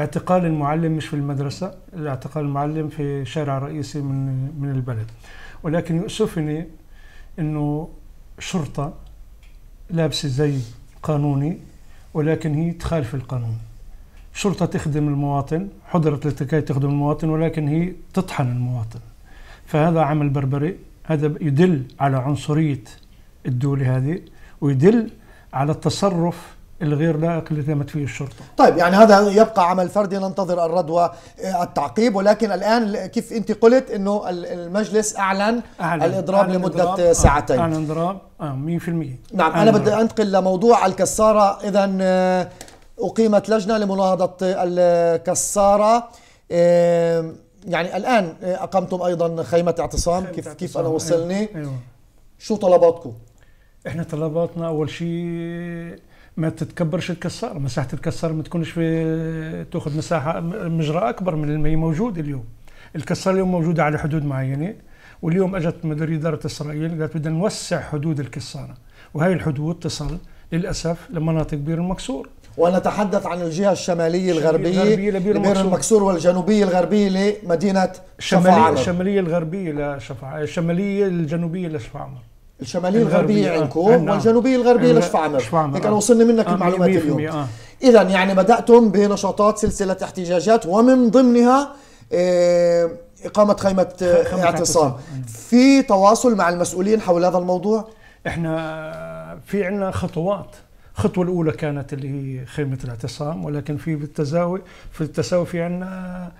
اعتقال المعلم مش في المدرسة اعتقال المعلم في شارع رئيسي من, من البلد ولكن يؤسفني أنه شرطة لابسة زي قانوني ولكن هي تخالف القانون شرطة تخدم المواطن حضرت لكي تخدم المواطن ولكن هي تطحن المواطن فهذا عمل بربري هذا يدل على عنصرية الدولة هذه ويدل على التصرف الغير لائق اللي تمت فيه الشرطه. طيب يعني هذا يبقى عمل فردي ننتظر الرد والتعقيب ولكن الان كيف انت قلت انه المجلس اعلن, أعلن الاضراب أعلن لمده إضراب آه، ساعتين. اعلن اضراب آه 100% نعم انا بدي انتقل لموضوع الكساره اذا آه، اقيمت لجنه لمناهضه الكساره آه، يعني الان اقمتم ايضا خيمه اعتصام خيمة كيف اعتصام. كيف انا وصلني أيوة،, أيوة. شو طلباتكم؟ احنا طلباتنا اول شيء ما تتكبرش الكسار مساحه الكسار ما تكونش في تاخذ مساحه مجرى اكبر من اللي موجود اليوم الكسار اليوم موجوده على حدود معينه واليوم اجت مدري اداره اسرائيل قالت بدنا نوسع حدود الكساره وهي الحدود تصل للاسف لمناطق بير المكسور ونتحدث عن الجهة الشمالية الغربية لبير المكسور, المكسور والجنوبية الغربية لمدينة شفاعمر الشمالية الغربية لشفع الشمالية الجنوبية لشفاعمر الشماليه الغربيه آه، عندكم نعم. والجنوبيه الغربيه لشفعمر هيك انا وصلنا منك آه. المعلومات اليوم آه. اذا يعني بداتم بنشاطات سلسله احتجاجات ومن ضمنها آه اقامه خيمه آه، اعتصام في تواصل مع المسؤولين حول هذا الموضوع احنا آه، في عندنا خطوات الخطوه الاولى كانت اللي هي خيمه الاعتصام ولكن في بالتزاوي في التساوي في عندنا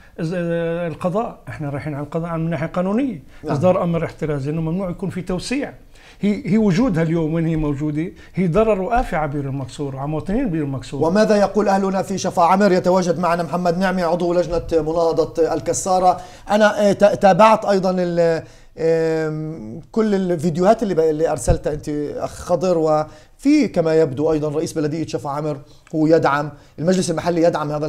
القضاء احنا رايحين على القضاء من ناحيه قانونيه نعم. اصدار امر احترازي انه ممنوع يكون في توسيع هي هي وجودها اليوم وين هي موجوده هي ضرر وافي على بير المكسور على مواطنين بير المكسور وماذا يقول اهلنا في شفا عمر يتواجد معنا محمد نعمي عضو لجنه مناهضه الكساره انا آه، تابعت ايضا كل الفيديوهات اللي, اللي ارسلتها انت اخ خضر وفي كما يبدو ايضا رئيس بلديه شفا عمر هو يدعم المجلس المحلي يدعم هذا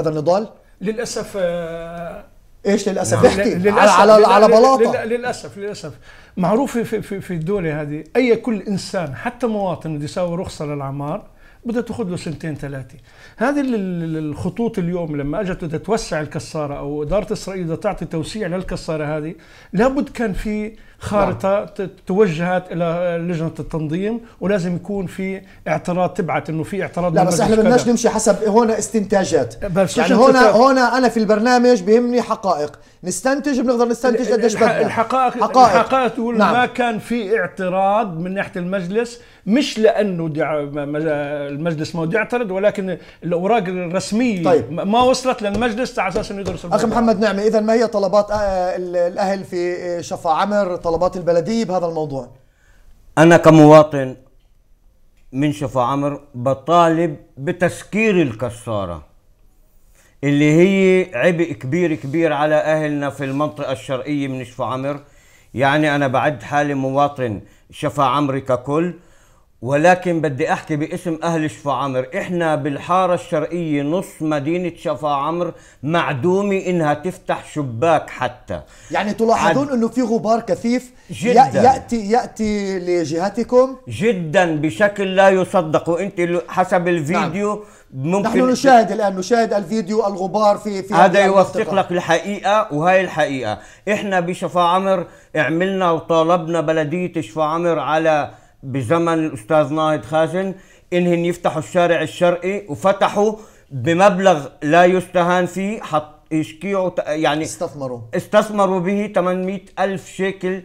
هذا النضال للاسف آه، ايش للاسف بحكي نعم. احكي على على, على بلاطه للاسف للاسف معروف في في, في الدوله هذه اي كل انسان حتى مواطن بده يساوي رخصه للعمار بدها تاخذ له سنتين ثلاثه هذه الخطوط اليوم لما اجت بدها توسع الكساره او اداره اسرائيل بدها تعطي توسيع للكساره هذه لابد كان في خارطه نعم. توجهت الى لجنه التنظيم ولازم يكون في اعتراض تبعت انه في اعتراض لا بس احنا بدناش نمشي حسب هون استنتاجات بس يعني هون هون انا في البرنامج بهمني حقائق نستنتج بنقدر نستنتج قديش بدنا الحقائق حقائق. الحقائق تقول نعم. ما كان في اعتراض من ناحيه المجلس مش لانه دع... المجلس ما بده يعترض ولكن الاوراق الرسميه طيب. ما وصلت للمجلس على اساس انه يدرس اخ محمد نعمه اذا ما هي طلبات آه، الاهل في آه، شفا عمر طلبات البلديه بهذا الموضوع؟ انا كمواطن من شفا عمر بطالب بتسكير الكساره اللي هي عبء كبير كبير على اهلنا في المنطقه الشرقيه من شفا عمر يعني انا بعد حالي مواطن شفا عمري ككل ولكن بدي احكي باسم اهل شفا عمر احنا بالحاره الشرقيه نص مدينه شفا عمر معدومه انها تفتح شباك حتى يعني تلاحظون انه في غبار كثيف جدا ياتي ياتي لجهتكم جدا بشكل لا يصدق وانت حسب الفيديو نعم. ممكن نحن نشاهد الان نشاهد الفيديو الغبار في في هذا يوثق لك الحقيقه وهي الحقيقه احنا بشفا عمر عملنا وطالبنا بلديه شفا عمر على بزمن الاستاذ ناهض خازن انهن يفتحوا الشارع الشرقي وفتحوا بمبلغ لا يستهان فيه حط يشكيعوا يعني استثمروا استثمروا به 800 ألف شيكل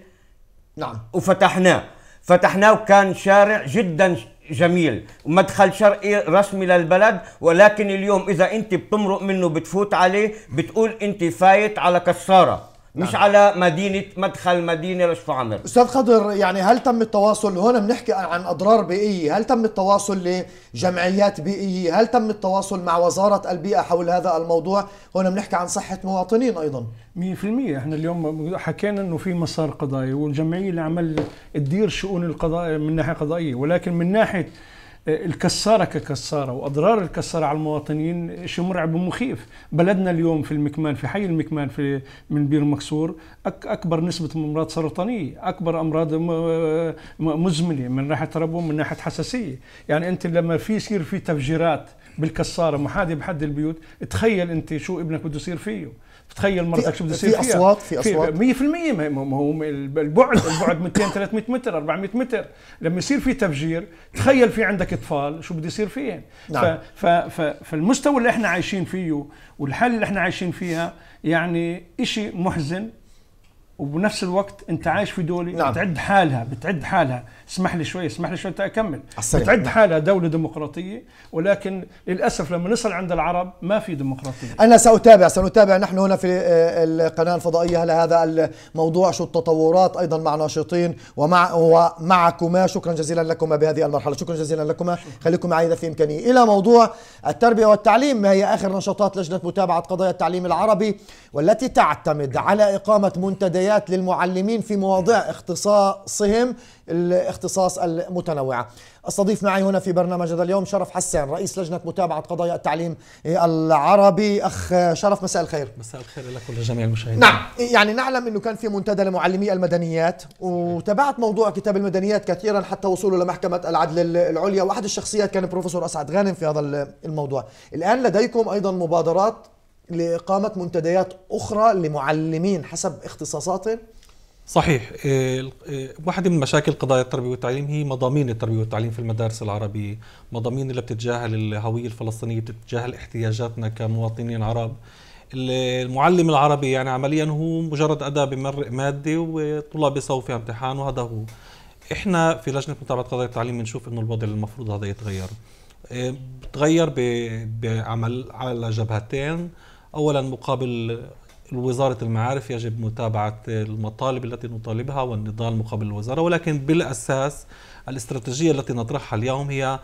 نعم وفتحناه فتحناه وكان شارع جدا جميل مدخل شرقي رسمي للبلد ولكن اليوم إذا أنت بتمرق منه بتفوت عليه بتقول أنت فايت على كسارة مش نعم. على مدينه مدخل مدينه لشفا عمر استاذ خضر يعني هل تم التواصل هون بنحكي عن اضرار بيئيه هل تم التواصل لجمعيات بيئيه هل تم التواصل مع وزاره البيئه حول هذا الموضوع هون بنحكي عن صحه مواطنين ايضا 100% احنا اليوم حكينا انه في مسار قضائي والجمعيه اللي عمل تدير شؤون القضاء من ناحيه قضائيه ولكن من ناحيه الكسارة ككسارة وأضرار الكسارة على المواطنين شيء مرعب ومخيف بلدنا اليوم في المكمان في حي المكمان في من بير مكسور أكبر نسبة من أمراض سرطانية أكبر أمراض مزمنة من ناحية تربو من ناحية حساسية يعني أنت لما في يصير في تفجيرات بالكسارة محاذي بحد البيوت تخيل أنت شو ابنك بده يصير فيه تخيل مرتك شو بده يصير في اصوات في اصوات 100% ما هو البعد البعد 200 300 متر 400 متر لما يصير في تفجير تخيل في عندك اطفال شو بده يصير فيهم نعم. ف ف فالمستوى اللي احنا عايشين فيه والحاله اللي احنا عايشين فيها يعني شيء محزن وبنفس الوقت انت عايش في دوله نعم. بتعد حالها بتعد حالها اسمح لي شوي اسمح لي شوي انت اكمل بتعد حالها دوله ديمقراطيه ولكن للاسف لما نصل عند العرب ما في ديمقراطيه انا ساتابع سنتابع نحن هنا في آه، القناه الفضائيه على هذا الموضوع شو التطورات ايضا مع ناشطين ومع ومعكما شكرا جزيلا لكما بهذه المرحله شكرا جزيلا لكما خليكم معي اذا في امكانيه الى موضوع التربيه والتعليم ما هي اخر نشاطات لجنه متابعه قضايا التعليم العربي والتي تعتمد على اقامه منتديات مستويات للمعلمين في مواضيع اختصاصهم الاختصاص المتنوعة استضيف معي هنا في برنامج هذا اليوم شرف حسان رئيس لجنة متابعة قضايا التعليم العربي أخ شرف مساء الخير مساء الخير لك ولجميع المشاهدين نعم يعني نعلم أنه كان في منتدى لمعلمي المدنيات وتابعت موضوع كتاب المدنيات كثيرا حتى وصوله لمحكمة العدل العليا وأحد الشخصيات كان بروفيسور أسعد غانم في هذا الموضوع الآن لديكم أيضا مبادرات لإقامة منتديات أخرى لمعلمين حسب اختصاصاتهم؟ صحيح إيه، إيه، واحدة من مشاكل قضايا التربية والتعليم هي مضامين التربية والتعليم في المدارس العربية مضامين اللي بتتجاهل الهوية الفلسطينية بتتجاهل احتياجاتنا كمواطنين عرب المعلم العربي يعني عمليا هو مجرد أداة بمر مادة وطلاب بيسووا فيها امتحان وهذا هو احنا في لجنة متابعة قضايا التعليم بنشوف انه الوضع المفروض هذا يتغير إيه، تغير بعمل على جبهتين اولا مقابل وزارة المعارف يجب متابعة المطالب التي نطالبها والنضال مقابل الوزارة ولكن بالأساس الاستراتيجية التي نطرحها اليوم هي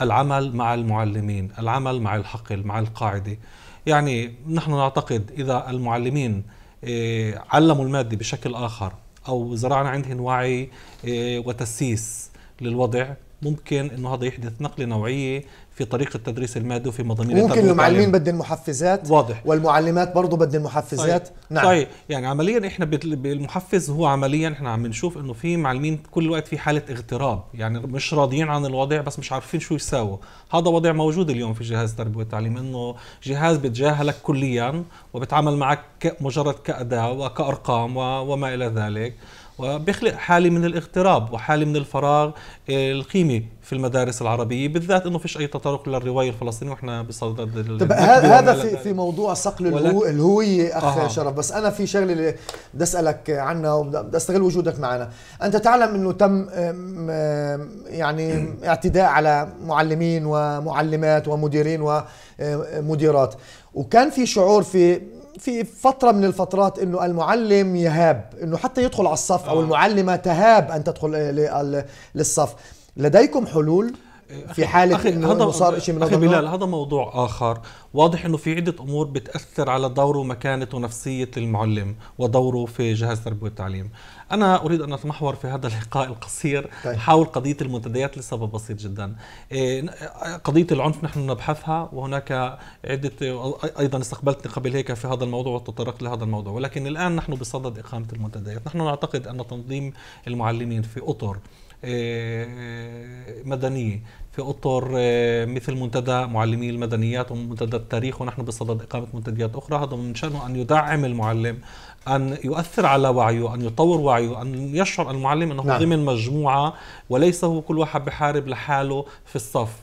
العمل مع المعلمين العمل مع الحقل مع القاعدة يعني نحن نعتقد إذا المعلمين إيه، علموا المادة بشكل آخر أو زرعنا عندهم وعي إيه، وتسييس للوضع ممكن انه هذا يحدث نقله نوعيه في طريقه تدريس الماده وفي مضامين ممكن المعلمين بدهم محفزات واضح والمعلمات برضه بدهم محفزات طيب. نعم طيب يعني عمليا احنا بالمحفز هو عمليا احنا عم نشوف انه في معلمين كل الوقت في حاله اغتراب يعني مش راضيين عن الوضع بس مش عارفين شو يساووا هذا وضع موجود اليوم في جهاز التربيه والتعليم انه جهاز بتجاهلك كليا وبتعامل معك مجرد كاداه وكارقام وما الى ذلك وبيخلق حالة من الاغتراب وحالة من الفراغ آه، القيمة في المدارس العربية بالذات أنه فيش أي تطرق للرواية الفلسطينية وإحنا بصدد طب هذا في, في موضوع صقل الهوية أخ آه. شرف بس أنا في شغلة بدي أسألك عنها وبدي أستغل وجودك معنا أنت تعلم أنه تم يعني اعتداء على معلمين ومعلمات ومديرين ومديرات آه، وكان في شعور في في فتره من الفترات انه المعلم يهاب انه حتى يدخل على الصف او آه. المعلمه تهاب ان تدخل للصف لديكم حلول في حاله انه, صار شيء من هذا بلال هذا موضوع اخر واضح انه في عده امور بتاثر على دوره ومكانته ونفسيه المعلم ودوره في جهاز التربيه والتعليم انا اريد ان اتمحور في هذا اللقاء القصير طيب. حول قضيه المنتديات لسبب بسيط جدا إيه، قضيه العنف نحن نبحثها وهناك عده ايضا استقبلتني قبل هيك في هذا الموضوع وتطرقت لهذا الموضوع ولكن الان نحن بصدد اقامه المنتديات نحن نعتقد ان تنظيم المعلمين في اطر آه، مدنية في أطر آه، مثل منتدى معلمي المدنيات ومنتدى التاريخ ونحن بصدد إقامة منتديات أخرى هذا من شأنه أن يدعم المعلم أن يؤثر على وعيه أن يطور وعيه أن يشعر المعلم أنه نعم. ضمن مجموعة وليس هو كل واحد بحارب لحاله في الصف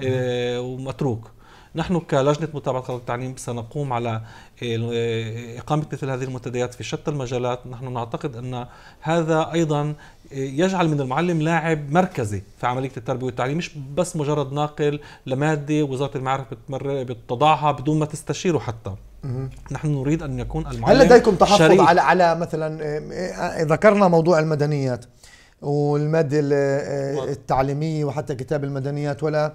آه، ومتروك نحن كلجنة متابعة قرار التعليم سنقوم على إقامة مثل هذه المنتديات في شتى المجالات نحن نعتقد أن هذا أيضا يجعل من المعلم لاعب مركزي في عملية التربية والتعليم مش بس مجرد ناقل لمادة وزارة المعارف بتضعها بدون ما تستشيره حتى نحن نريد أن يكون المعلم هل لديكم تحفظ شريك. على على مثلا إيه، إيه، ذكرنا موضوع المدنيات والمادة إيه، التعليمية وحتى كتاب المدنيات ولا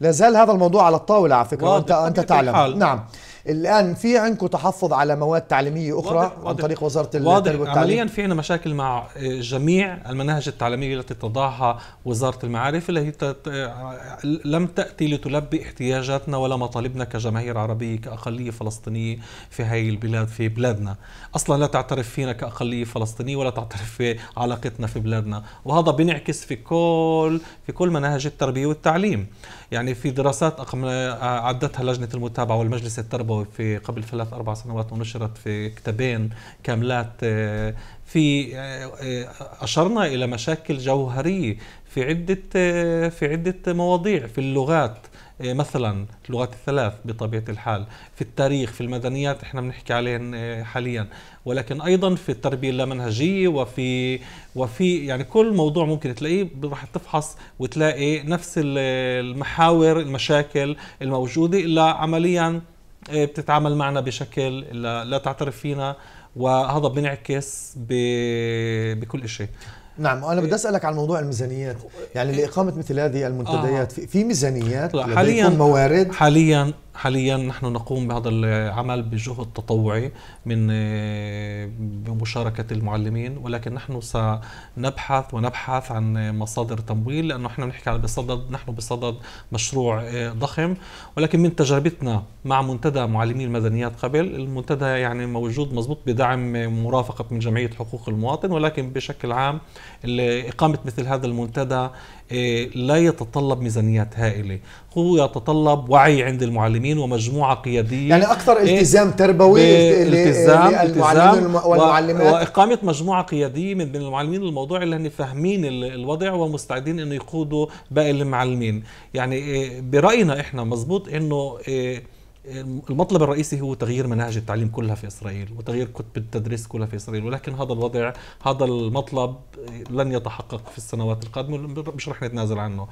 لا زال هذا الموضوع على الطاوله على فكره وانت انت تعلم الحال. نعم الان في عندكم تحفظ على مواد تعليميه اخرى واضح واضح عن طريق وزاره التربيه والتعليم عمليا في عندنا مشاكل مع آه، جميع المناهج التعليميه التي تضعها وزاره المعارف اللي هي آه، لم تاتي لتلبي احتياجاتنا ولا مطالبنا كجماهير عربيه كاقليه فلسطينيه في هاي البلاد في بلادنا اصلا لا تعترف فينا كاقليه فلسطينيه ولا تعترف في علاقتنا في بلادنا وهذا بينعكس في كل في كل مناهج التربيه والتعليم يعني في دراسات آه، عدتها لجنه المتابعه والمجلس التربوي في قبل ثلاث أربع سنوات ونشرت في كتابين كاملات آه، في آه، أشرنا إلى مشاكل جوهرية في عدة آه، في عدة مواضيع في اللغات مثلا اللغات الثلاث بطبيعة الحال في التاريخ في المدنيات احنا بنحكي عليهم حاليا ولكن ايضا في التربيه اللامنهجيه وفي وفي يعني كل موضوع ممكن تلاقيه راح تفحص وتلاقي نفس المحاور المشاكل الموجوده الا عمليا إيه، بتتعامل معنا بشكل لا تعترف فينا وهذا بنعكس بكل شيء نعم وانا بدي اسالك عن موضوع الميزانيات يعني لاقامه مثل هذه المنتديات آه. في ميزانيات طيب، حاليا موارد حاليا حاليا نحن نقوم بهذا العمل بجهد تطوعي من آه، بمشاركة المعلمين ولكن نحن سنبحث ونبحث عن مصادر تمويل لأنه نحن نحكي على بصدد نحن بصدد مشروع آه، ضخم ولكن من تجربتنا مع منتدى معلمي المدنيات قبل المنتدى يعني موجود مضبوط بدعم مرافقة من جمعية حقوق المواطن ولكن بشكل عام إقامة مثل هذا المنتدى إيه، لا يتطلب ميزانيات هائلة هو يتطلب وعي عند المعلمين ومجموعة قيادية يعني أكثر إيه، التزام تربوي التزام التزام والمعلمات وإقامة مجموعة قيادية من المعلمين الموضوع اللي هن فاهمين الوضع ومستعدين إنه يقودوا باقي المعلمين يعني إيه، برأينا إحنا مزبوط إنه المطلب الرئيسي هو تغيير مناهج التعليم كلها في اسرائيل وتغيير كتب التدريس كلها في اسرائيل ولكن هذا الوضع هذا المطلب لن يتحقق في السنوات القادمه مش رح نتنازل عنه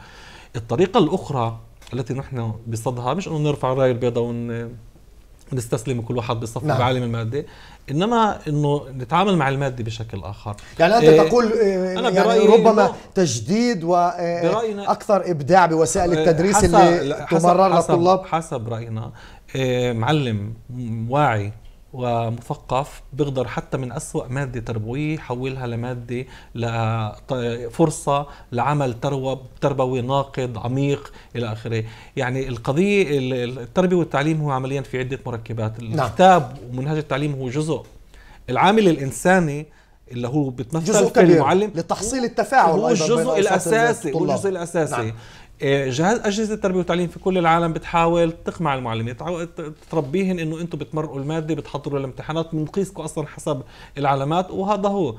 الطريقه الاخرى التي نحن بصدها مش انه نرفع الرايه البيضاء ون... نستسلم كل واحد بصف نعم. بعالم الماده انما انه نتعامل مع الماده بشكل اخر يعني انت إيه تقول إيه أنا يعني ربما تجديد واكثر إيه، ابداع بوسائل إيه، التدريس حسب اللي تمررها الطلاب حسب راينا إيه معلم واعي ومثقف بيقدر حتى من أسوأ مادة تربوية يحولها لمادة لفرصة لعمل تربوي ناقد عميق إلى آخره يعني القضية التربية والتعليم هو عمليا في عدة مركبات نعم. الكتاب ومنهج التعليم هو جزء العامل الإنساني اللي هو بتمثل جزء في المعلم لتحصيل التفاعل هو الجزء الاساسي هو الجزء الاساسي نعم. إيه، جهاز اجهزه التربيه والتعليم في كل العالم بتحاول تقمع المعلمين تربيهم انه انتم بتمرقوا الماده بتحضروا الامتحانات بنقيسكم اصلا حسب العلامات وهذا هو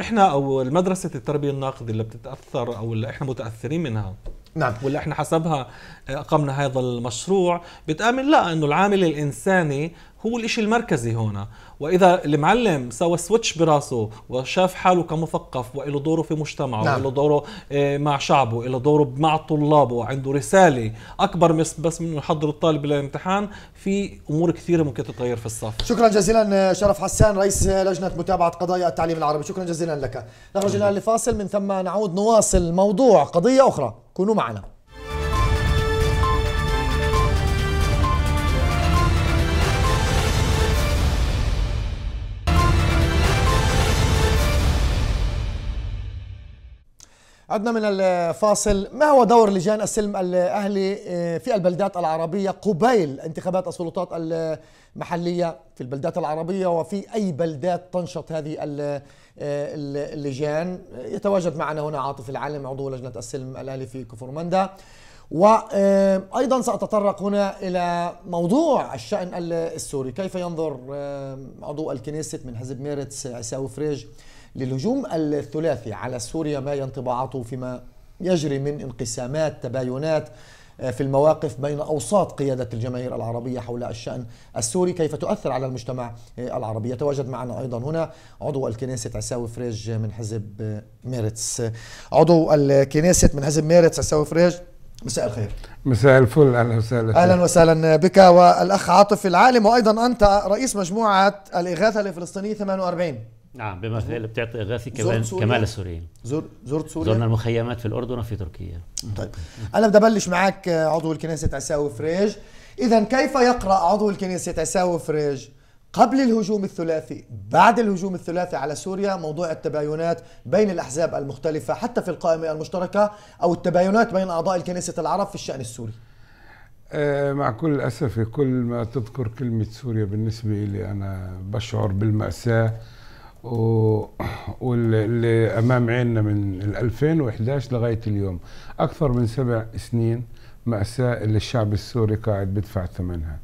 احنا او المدرسه التربيه الناقد اللي بتتاثر او اللي احنا متاثرين منها نعم واللي احنا حسبها اقمنا هذا المشروع بتامن لا انه العامل الانساني هو الإشي المركزي هنا واذا المعلم سوى سويتش براسه وشاف حاله كمثقف وله دوره في مجتمعه نعم. وله دوره آه، مع شعبه وله دوره مع طلابه وعنده رساله اكبر من بس من يحضر الطالب للامتحان في امور كثيره ممكن تتغير في الصف شكرا جزيلا آه، شرف حسان رئيس لجنه متابعه قضايا التعليم العربي شكرا جزيلا لك نخرج الان لفاصل من ثم نعود نواصل موضوع قضيه اخرى كونوا معنا عدنا من الفاصل ما هو دور لجان السلم الأهلي آه، في البلدات العربية قبيل انتخابات السلطات المحلية في البلدات العربية وفي أي بلدات تنشط هذه آه، اللجان يتواجد معنا هنا عاطف العالم عضو لجنة السلم الأهلي في كفر مندا وأيضا آه، سأتطرق هنا إلى موضوع الشأن السوري كيف ينظر عضو الكنيست من حزب ميرتس عساوي فريج للهجوم الثلاثي على سوريا ما انطباعاته فيما يجري من انقسامات تباينات آه، في المواقف بين اوساط قياده الجماهير العربيه حول الشان السوري كيف تؤثر على المجتمع آه، العربي يتواجد معنا ايضا هنا عضو الكنيسة عساوي فريج من حزب آه، ميرتس عضو الكنيسة من حزب ميرتس عساوي فريج مساء الخير مساء الفل اهلا وسهلا اهلا وسهلا بك والاخ عاطف العالم وايضا انت رئيس مجموعه الاغاثه الفلسطينيه 48 نعم بما فيها بتعطي اغاثي كمان كمال السوريين زر زرت سوريا زرنا المخيمات في الاردن وفي تركيا طيب انا بدي ابلش معك عضو الكنيسة عساوي فريج اذا كيف يقرا عضو الكنيسة عساوي فريج قبل الهجوم الثلاثي بعد الهجوم الثلاثي على سوريا موضوع التباينات بين الأحزاب المختلفة حتى في القائمة المشتركة أو التباينات بين أعضاء الكنيسة العرب في الشأن السوري آه، مع كل الأسف كل ما تذكر كلمة سوريا بالنسبة لي أنا بشعر بالمأساة واللي امام عيننا من 2011 لغايه اليوم اكثر من سبع سنين ماساه اللي الشعب السوري قاعد بدفع ثمنها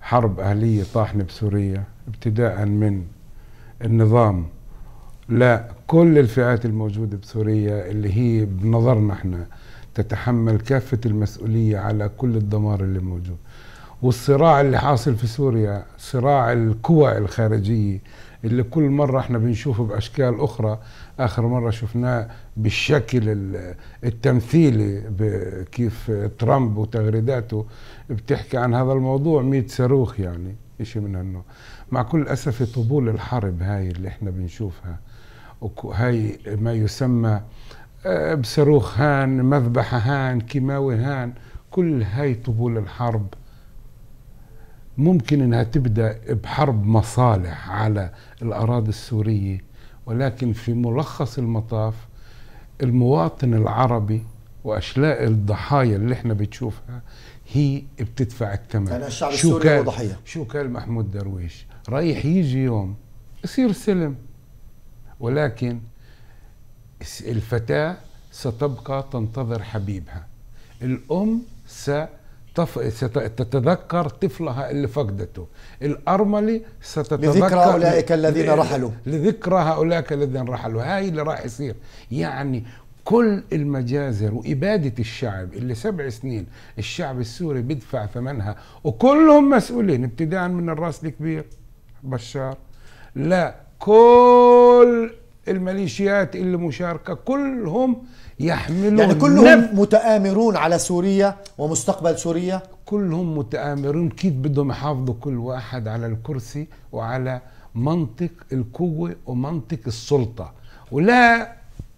حرب اهليه طاحنه بسوريا ابتداء من النظام لا كل الفئات الموجوده بسوريا اللي هي بنظرنا احنا تتحمل كافه المسؤوليه على كل الدمار اللي موجود والصراع اللي حاصل في سوريا صراع القوى الخارجيه اللي كل مرة احنا بنشوفه بأشكال أخرى آخر مرة شفناه بالشكل التمثيلي كيف ترامب وتغريداته بتحكي عن هذا الموضوع ميت صاروخ يعني إشي من هالنوع مع كل أسف طبول الحرب هاي اللي احنا بنشوفها وهي ما يسمى آه، بصاروخ هان مذبحة هان كيماوي هان كل هاي طبول الحرب ممكن انها تبدا بحرب مصالح على الاراضي السوريه ولكن في ملخص المطاف المواطن العربي واشلاء الضحايا اللي احنا بنشوفها هي بتدفع الثمن يعني الشعب شو السوري هو ضحيه شو قال محمود درويش رايح يجي يوم يصير سلم ولكن الفتاه ستبقى تنتظر حبيبها الام ستبقى ستتذكر طفلها اللي فقدته الأرملة ستتذكر لذكرى أولئك الذين رحلوا لذكرى هؤلاء الذين رحلوا هاي اللي راح يصير يعني كل المجازر وإبادة الشعب اللي سبع سنين الشعب السوري بيدفع ثمنها وكلهم مسؤولين ابتداء من الراس الكبير بشار لا كل الميليشيات اللي مشاركة كلهم يحملون يعني كلهم متآمرون على سوريا ومستقبل سوريا كلهم متآمرون كيف بدهم يحافظوا كل واحد على الكرسي وعلى منطق القوة ومنطق السلطة ولا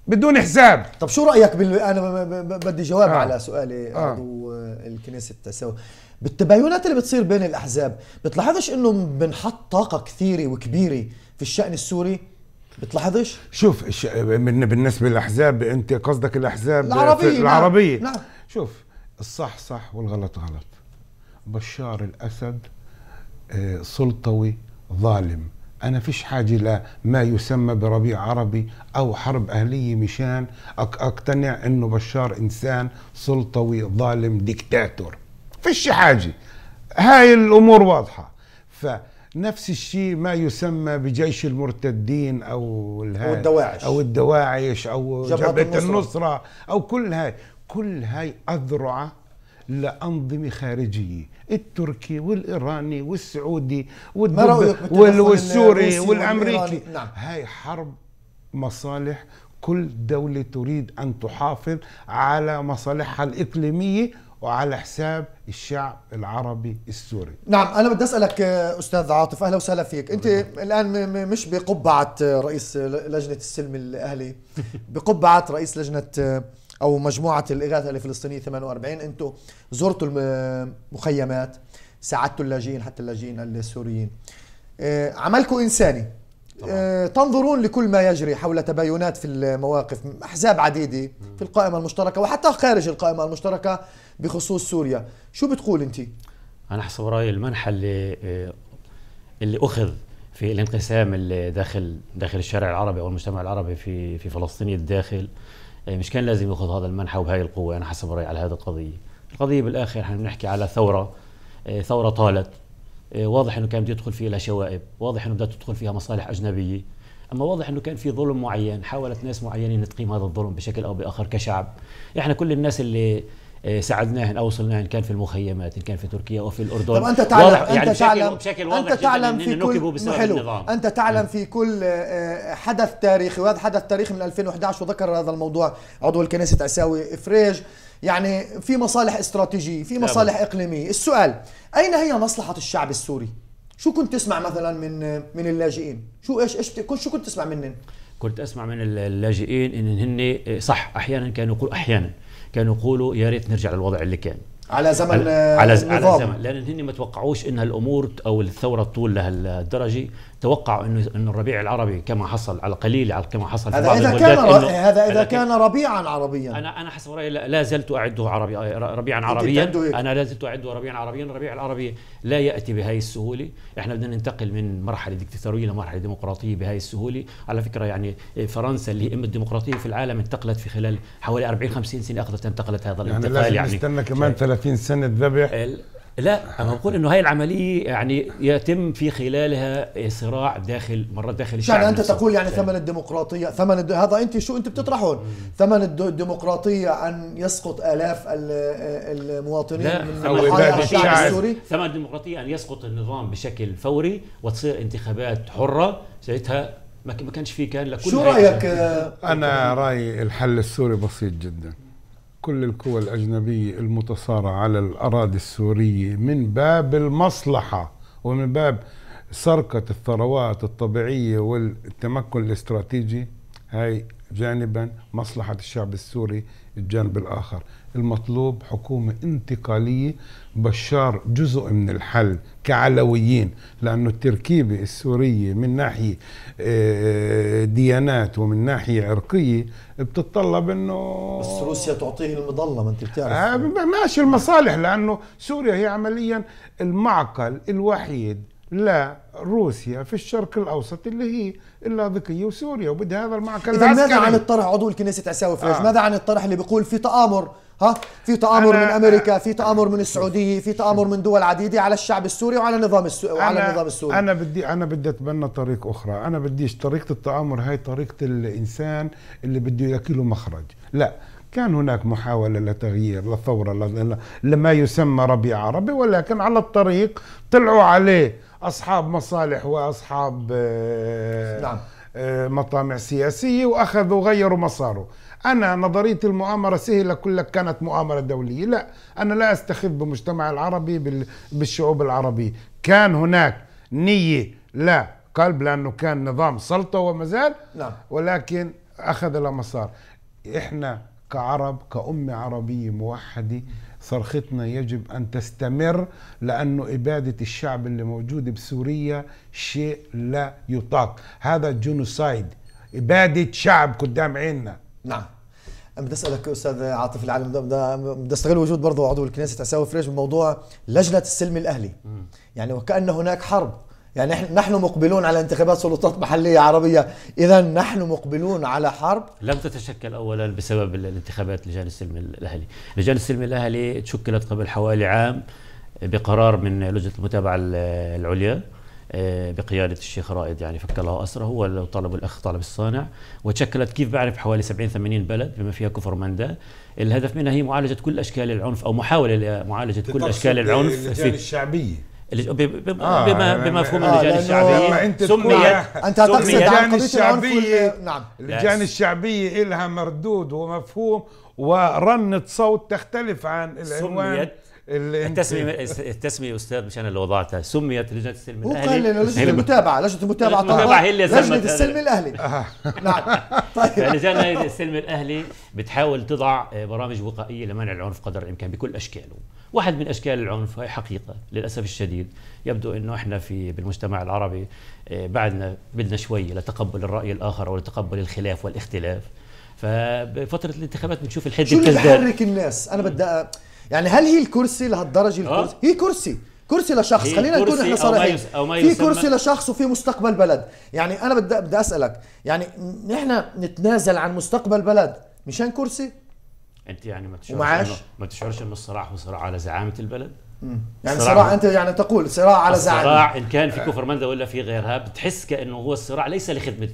بدون حساب طب شو رأيك بال... أنا بدي جواب آه. على سؤالي آه. عضو الكنيسة التساوي بالتباينات اللي بتصير بين الأحزاب بتلاحظش أنه بنحط طاقة كثيرة وكبيرة في الشأن السوري بتلاحظش؟ شوف من بالنسبه للاحزاب انت قصدك الاحزاب العربيه نعم. العربيه نعم. شوف الصح صح والغلط غلط بشار الاسد آه، سلطوي ظالم انا فيش حاجه لما يسمى بربيع عربي او حرب اهليه مشان اقتنع انه بشار انسان سلطوي ظالم ديكتاتور فيش حاجه هاي الامور واضحه ف نفس الشيء ما يسمى بجيش المرتدين او الهاي او الدواعش او الدواعش او جبهه, جبهة النصرة. النصره او كل هاي كل هاي اذرعه لأنظمة خارجية التركي والإيراني والسعودي والسوري والأمريكي نعم. هاي حرب مصالح كل دولة تريد أن تحافظ على مصالحها الإقليمية وعلى حساب الشعب العربي السوري نعم انا بدي اسالك آه، استاذ عاطف اهلا وسهلا فيك انت الان مش آه، بقبعه رئيس لجنه السلم الاهلي بقبعه رئيس لجنه او مجموعه الاغاثه الفلسطينيه 48 انتم زرتوا المخيمات آه، ساعدتوا اللاجئين حتى اللاجئين السوريين عملكم انساني طبعا. تنظرون لكل ما يجري حول تباينات في المواقف احزاب عديده في القائمه المشتركه وحتى خارج القائمه المشتركه بخصوص سوريا شو بتقول انت انا حسب رايي المنحى اللي آه، اللي اخذ في الانقسام اللي داخل داخل الشارع العربي او المجتمع العربي في في فلسطين الداخل آه، مش كان لازم ياخذ هذا المنحى وبهذه القوه انا حسب رايي على هذه القضيه القضيه بالاخر احنا بنحكي على ثوره آه، ثوره طالت واضح انه كان بده يدخل فيها شوائب واضح انه بدها تدخل فيها مصالح اجنبيه اما واضح انه كان في ظلم معين حاولت ناس معينين تقيم هذا الظلم بشكل او باخر كشعب احنا كل الناس اللي آه، ساعدناهن او وصلناهن ان كان في المخيمات ان كان في تركيا او في الاردن طب انت تعلم واضح انت يعني بشكل تعلم بشكل واضح انت تعلم في كل حلو النظام. انت تعلم في كل آه، آه، حدث تاريخي وهذا حدث تاريخي من 2011 وذكر هذا الموضوع عضو الكنيسة عساوي افريج يعني في مصالح استراتيجية في مصالح إقليمية السؤال أين هي مصلحة الشعب السوري؟ شو كنت تسمع مثلا من من اللاجئين؟ شو ايش ايش شو كنت تسمع منهم؟ كنت اسمع من اللاجئين ان هن صح احيانا كانوا يقولوا احيانا كانوا يقولوا يا ريت نرجع للوضع اللي كان على زمن على, على, على آه، زمن لان هن ما توقعوش ان الامور او الثوره تطول لهالدرجه توقعوا انه انه الربيع العربي كما حصل على قليل على كما حصل هذا بعض اذا كان هذا اذا كان ربيعا عربيا انا انا حسب رايي لا زلت اعده عربي ربيعا عربيا انا لا زلت اعده ربيعا عربيا الربيع العربي لا ياتي بهي السهوله احنا بدنا ننتقل من مرحله ديكتاتوريه لمرحله ديمقراطيه بهي السهوله على فكره يعني فرنسا اللي هي ام الديمقراطيه في العالم انتقلت في خلال حوالي 40 50 سنه اخذت انتقلت هذا يعني الانتقال يعني, يعني استنى كمان 30 طيب. سنه ذبح لا انا بقول انه هاي العمليه يعني يتم في خلالها صراع داخل مرات داخل الشعب يعني انت تقول يعني ثمن الديمقراطيه ثمن الد... هذا انت شو انت بتطرحه ثمن الديمقراطيه ان يسقط الاف المواطنين لا. من الشعب, الشعب السوري ثمن الديمقراطيه ان يسقط النظام بشكل فوري وتصير انتخابات حره ساعتها ما كانش في كان لكل شو رايك انا رايي الحل السوري بسيط جدا كل القوى الأجنبية المتصارعة على الأراضي السورية من باب المصلحة ومن باب سرقة الثروات الطبيعية والتمكن الاستراتيجي هاي جانبا مصلحة الشعب السوري الجانب الآخر المطلوب حكومة انتقالية بشار جزء من الحل كعلويين لأنه التركيبة السورية من ناحية آه، ديانات ومن ناحية عرقية بتتطلب أنه بس روسيا تعطيه المظلة ما أنت بتعرف آه، ماشي المصالح لأنه سوريا هي عمليا المعقل الوحيد لا روسيا في الشرق الاوسط اللي هي اللاذقيه وسوريا وبدها هذا العسكريه العسكري ماذا عن الطرح عضو الكنيسة عساوي فريج آه. ماذا عن الطرح اللي بيقول في تآمر ها في تآمر من امريكا في تآمر من السعوديه في تآمر من دول عديده على الشعب السوري وعلى النظام السوري وعلى النظام السوري انا بدي انا بدي اتبنى طريق اخرى انا بديش طريقه التآمر هاي طريقه الانسان اللي بده يلاقي له مخرج لا كان هناك محاولة لتغيير لثورة لما يسمى ربيع عربي ولكن على الطريق طلعوا عليه اصحاب مصالح واصحاب آه، نعم. آه، مطامع سياسية وأخذوا غيروا مساره أنا نظرية المؤامرة سهلة كل لك كانت مؤامرة دولية لا أنا لا أستخف بالمجتمع العربي بالشعوب العربية كان هناك نية لا قلب لأنه كان نظام سلطة ومازال نعم. ولكن أخذ له مسار إحنا كعرب كأمة عربية موحدة صرختنا يجب أن تستمر لأنه إبادة الشعب اللي موجود بسوريا شيء لا يطاق هذا جنوسايد إبادة شعب قدام عيننا نعم بدي اسالك استاذ عاطف العالم بدي استغل وجود برضه عضو الكنيسة عساوي فريش بموضوع لجنه السلم الاهلي م. يعني وكان هناك حرب يعني نحن مقبلون على انتخابات سلطات محلية عربية إذا نحن مقبلون على حرب لم تتشكل أولا بسبب الانتخابات لجان السلم الأهلي لجان السلم الأهلي تشكلت قبل حوالي عام بقرار من لجنة المتابعة العليا آه، بقيادة الشيخ رائد يعني فك الله أسره هو طلب الأخ طالب الصانع وتشكلت كيف بعرف حوالي 70 80 بلد بما فيها كفر مندا الهدف منها هي معالجة كل أشكال العنف أو محاولة لمعالجة كل أشكال العنف اللجان الشعبية آه، بما يعني بمفهوم آه اللجان الشعبيه انت سميت انت تقصد عن قضيه الشعبيه نعم اللجان الشعبيه لها مردود ومفهوم ورنه صوت تختلف عن العنوان التسمية التسمية أستاذ مش أنا اللي وضعتها سميت لجنة السلم الأهلي هو قال لجنة المتابعة لجنة المتابعة المتابعة هي اللي لجنة السلم الأهلي آه. نعم طيب لجنة يعني السلم الأهلي بتحاول تضع برامج وقائية لمنع العنف قدر الإمكان بكل أشكاله واحد من اشكال العنف هي حقيقه للاسف الشديد يبدو انه احنا في بالمجتمع العربي آه، بعدنا بدنا شوي لتقبل الراي الاخر او لتقبل الخلاف والاختلاف فبفتره الانتخابات بنشوف الحده شو اللي بحرك الناس انا بدي يعني هل هي الكرسي لهالدرجه آه. الكرسي هي كرسي كرسي لشخص خلينا نكون احنا صريحين في كرسي لشخص وفي مستقبل بلد يعني انا بدي بدي اسالك يعني نحن نتنازل عن مستقبل بلد مشان كرسي انت يعني ما تشعرش ما تشعرش انه الصراع هو صراع على زعامه البلد؟ مم. يعني صراع انت يعني تقول صراع على زعامه الصراع ان كان في كفرمندا ولا في غيرها بتحس كانه هو الصراع ليس لخدمه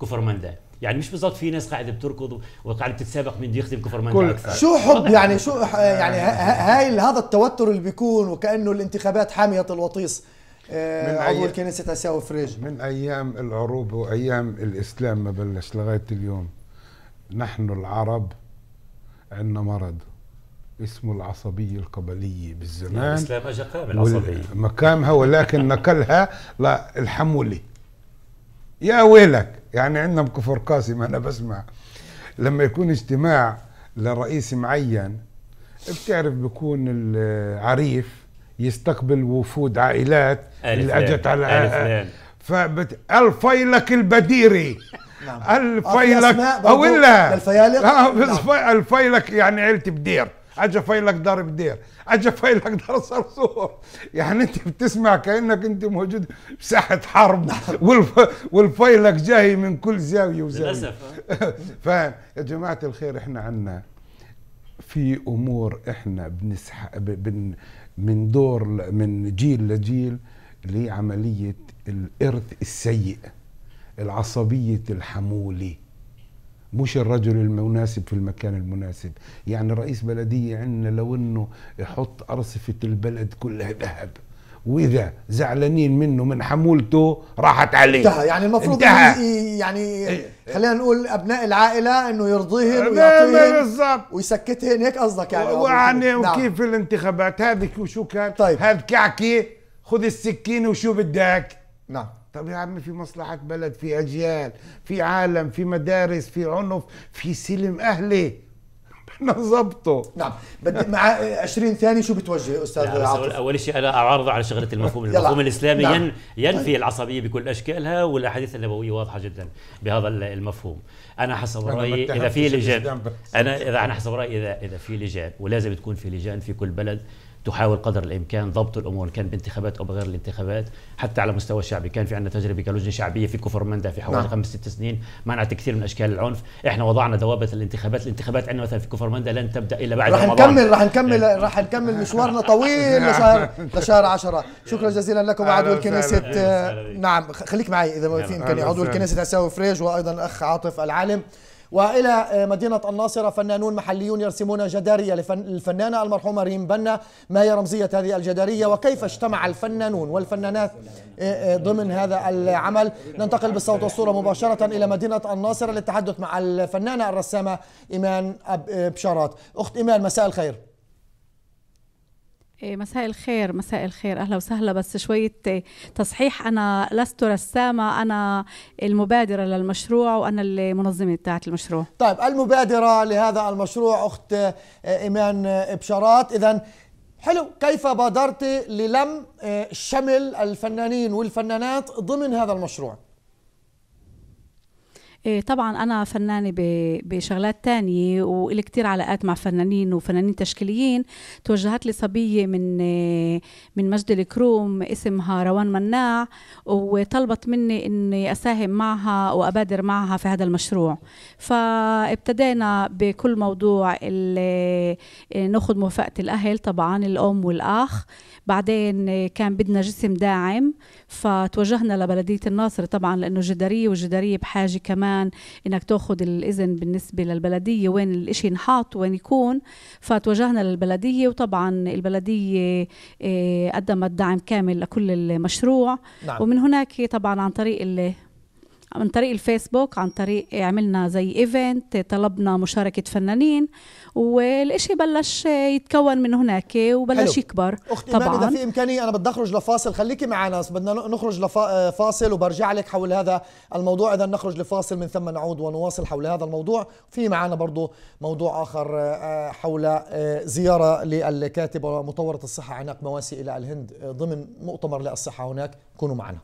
كفر يعني مش بالضبط في ناس قاعده بتركض وقاعده بتتسابق مين بده يخدم كفرمندا اكثر شو حب يعني شو يعني هاي هذا التوتر اللي بيكون وكانه الانتخابات حاميه الوطيس آه، من عضو الكنيسة أسياو فريج من أيام العروبة وأيام الإسلام ما بلش لغاية اليوم نحن العرب عندنا مرض اسمه العصبية القبلية بالزمان يعني الإسلام أجا قام العصبية مقامها ولكن نقلها للحموله يا ويلك يعني عندنا بكفر قاسم أنا بسمع لما يكون اجتماع لرئيس معين بتعرف بيكون العريف يستقبل وفود عائلات اللي اجت على فبت... الفيلك البديري نعم. الفيلك او الا الفيالق نعم. الفيلك يعني عيله بدير اجا فيلك دار بدير اجا فيلك دار صرصور يعني انت بتسمع كانك انت موجود بساحه حرب نعم. والف... والفيلك جاي من كل زاويه وزاويه للاسف فيا جماعه الخير احنا عندنا في امور احنا بنسح بن من دور من جيل لجيل لعمليه الارث السيئ العصبية الحمولة مش الرجل المناسب في المكان المناسب يعني رئيس بلدية عندنا لو انه يحط أرصفة البلد كلها ذهب واذا زعلانين منه من حمولته راحت عليه انتهى يعني المفروض انتهى. يعني إيه. خلينا نقول ابناء العائله انه يرضيهم إيه، ويعطيهم إيه، ويسكتهم هيك قصدك يعني ويعني نعم. وكيف نعم. الانتخابات هذه وشو كان طيب هذا كعكه خذ السكينه وشو بدك نعم طب يا عمي في مصلحة بلد في أجيال في عالم في مدارس في عنف في سلم أهلي نظبطه نعم بدي مع 20 ثانية شو بتوجه أستاذ عاطف؟ أول شيء أنا أعارض على شغلة المفهوم المفهوم الإسلامي نعم. طيب. ينفي العصبية بكل أشكالها والأحاديث النبوية واضحة جدا بهذا المفهوم أنا حسب رأيي إذا في لجان أنا إذا أنا حسب رأيي إذا إذا في لجان ولازم تكون في لجان في كل بلد تحاول قدر الامكان ضبط الامور كان بانتخابات او بغير الانتخابات حتى على مستوى الشعبي كان في عندنا تجربه كلجنه شعبيه في كفر مندا في حوالي نعم. خمس ست سنين منعت كثير من اشكال العنف احنا وضعنا ضوابط الانتخابات الانتخابات عندنا مثلا في كفر مندا لن تبدا الا بعد رح رمضان نكمل رح نكمل إيه. رح نكمل مشوارنا طويل لشهر لشهر 10 شكرا جزيلا لكم عضو الكنيسة نعم خليك معي اذا في امكانيه عضو الكنيسة عساوي فريج وايضا الاخ عاطف العالم والى مدينه الناصره فنانون محليون يرسمون جداريه للفنانه المرحومه ريم بنا ما هي رمزيه هذه الجداريه وكيف اجتمع الفنانون والفنانات آه، آه، ضمن هذا العمل ننتقل بالصوت والصوره مباشره الى مدينه الناصره للتحدث مع الفنانه الرسامه ايمان آه، بشارات اخت ايمان مساء الخير إيه، مساء الخير مساء الخير اهلا وسهلا بس شويه إيه، تصحيح انا لست رسامه انا المبادره للمشروع وانا المنظمه بتاعه المشروع طيب المبادره لهذا المشروع اخت إيه، ايمان بشارات اذا حلو كيف بادرت للم شمل الفنانين والفنانات ضمن هذا المشروع إيه، طبعا انا فنانه بشغلات تانية وإلي كتير علاقات مع فنانين وفنانين تشكيليين توجهت لي صبيه من إيه، من مجد الكروم اسمها روان مناع وطلبت مني اني اساهم معها وابادر معها في هذا المشروع فابتدينا بكل موضوع إيه، ناخذ موافقه الاهل طبعا الام والاخ بعدين كان بدنا جسم داعم فتوجهنا لبلدية الناصر طبعا لأنه جدارية والجدارية بحاجة كمان إنك تأخذ الإذن بالنسبة للبلدية وين الإشي ينحط وين يكون فتوجهنا للبلدية وطبعا البلدية آه، قدمت دعم كامل لكل المشروع نعم. ومن هناك طبعا عن طريق اللي عن طريق الفيسبوك عن طريق عملنا زي ايفنت طلبنا مشاركه فنانين والإشي بلش يتكون من هناك وبلش حلو. يكبر أختي طبعا إذا في إمكانية أنا بدي أخرج لفاصل خليكي معنا بدنا نخرج لفاصل آه، وبرجع لك حول هذا الموضوع إذا نخرج لفاصل من ثم نعود ونواصل حول هذا الموضوع في معنا برضه موضوع آخر آه، آه، حول زيارة للكاتب ومطورة الصحة عناق مواسي إلى الهند ضمن مؤتمر للصحة هناك كونوا معنا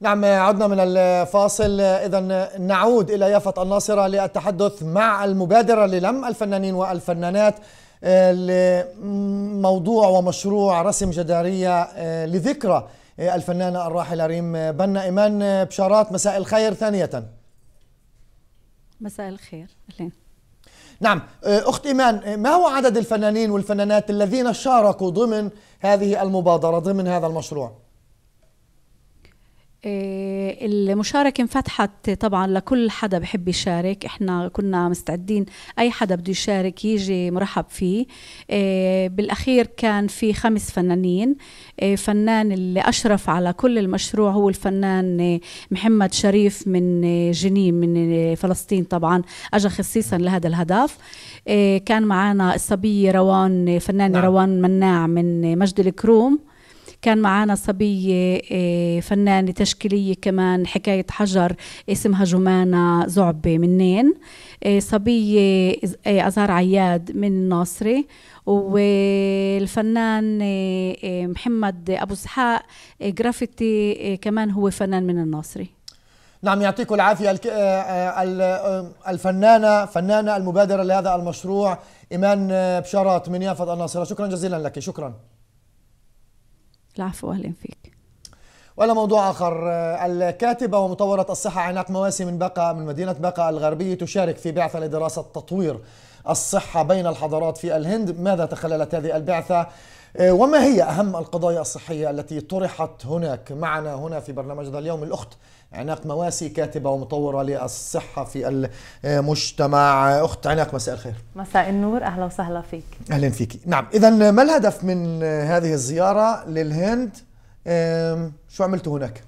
نعم عدنا من الفاصل اذا نعود الى يافط الناصره للتحدث مع المبادره للم الفنانين والفنانات آه، لموضوع ومشروع رسم جداريه آه، لذكرى آه، الفنانه الراحله ريم بنا ايمان بشارات مساء الخير ثانيه مساء الخير اهلين نعم اخت ايمان ما هو عدد الفنانين والفنانات الذين شاركوا ضمن هذه المبادره ضمن هذا المشروع؟ إيه، المشاركة انفتحت طبعا لكل حدا بحب يشارك احنا كنا مستعدين اي حدا بده يشارك يجي مرحب فيه إيه، بالاخير كان في خمس فنانين إيه، فنان اللي اشرف على كل المشروع هو الفنان محمد شريف من جنين من فلسطين طبعا اجى خصيصا لهذا الهدف كان معنا الصبية روان فنان نعم. روان مناع من مجد الكروم كان معنا صبية آه، فنانة تشكيلية كمان حكاية حجر اسمها جمانة زعبة منين آه، صبية أزار آه، عياد من الناصري والفنان محمد أبو اسحاق جرافيتي كمان هو فنان من الناصري نعم يعطيكم العافية الفنانة فنانة المبادرة لهذا المشروع إيمان بشارات من يافط الناصرة شكرا جزيلا لك شكرا العفو أهلا فيك ولا موضوع آخر الكاتبة ومطورة الصحة عناق مواسي من بقى من مدينة بقى الغربية تشارك في بعثة لدراسة تطوير الصحة بين الحضارات في الهند ماذا تخللت هذه البعثة آه، وما هي أهم القضايا الصحية التي طرحت هناك معنا هنا في برنامجنا اليوم الأخت عناق مواسي كاتبة ومطورة للصحة في المجتمع أخت عناق مساء الخير مساء النور أهلا وسهلا فيك أهلا فيك نعم إذا ما الهدف من هذه الزيارة للهند شو عملتوا هناك؟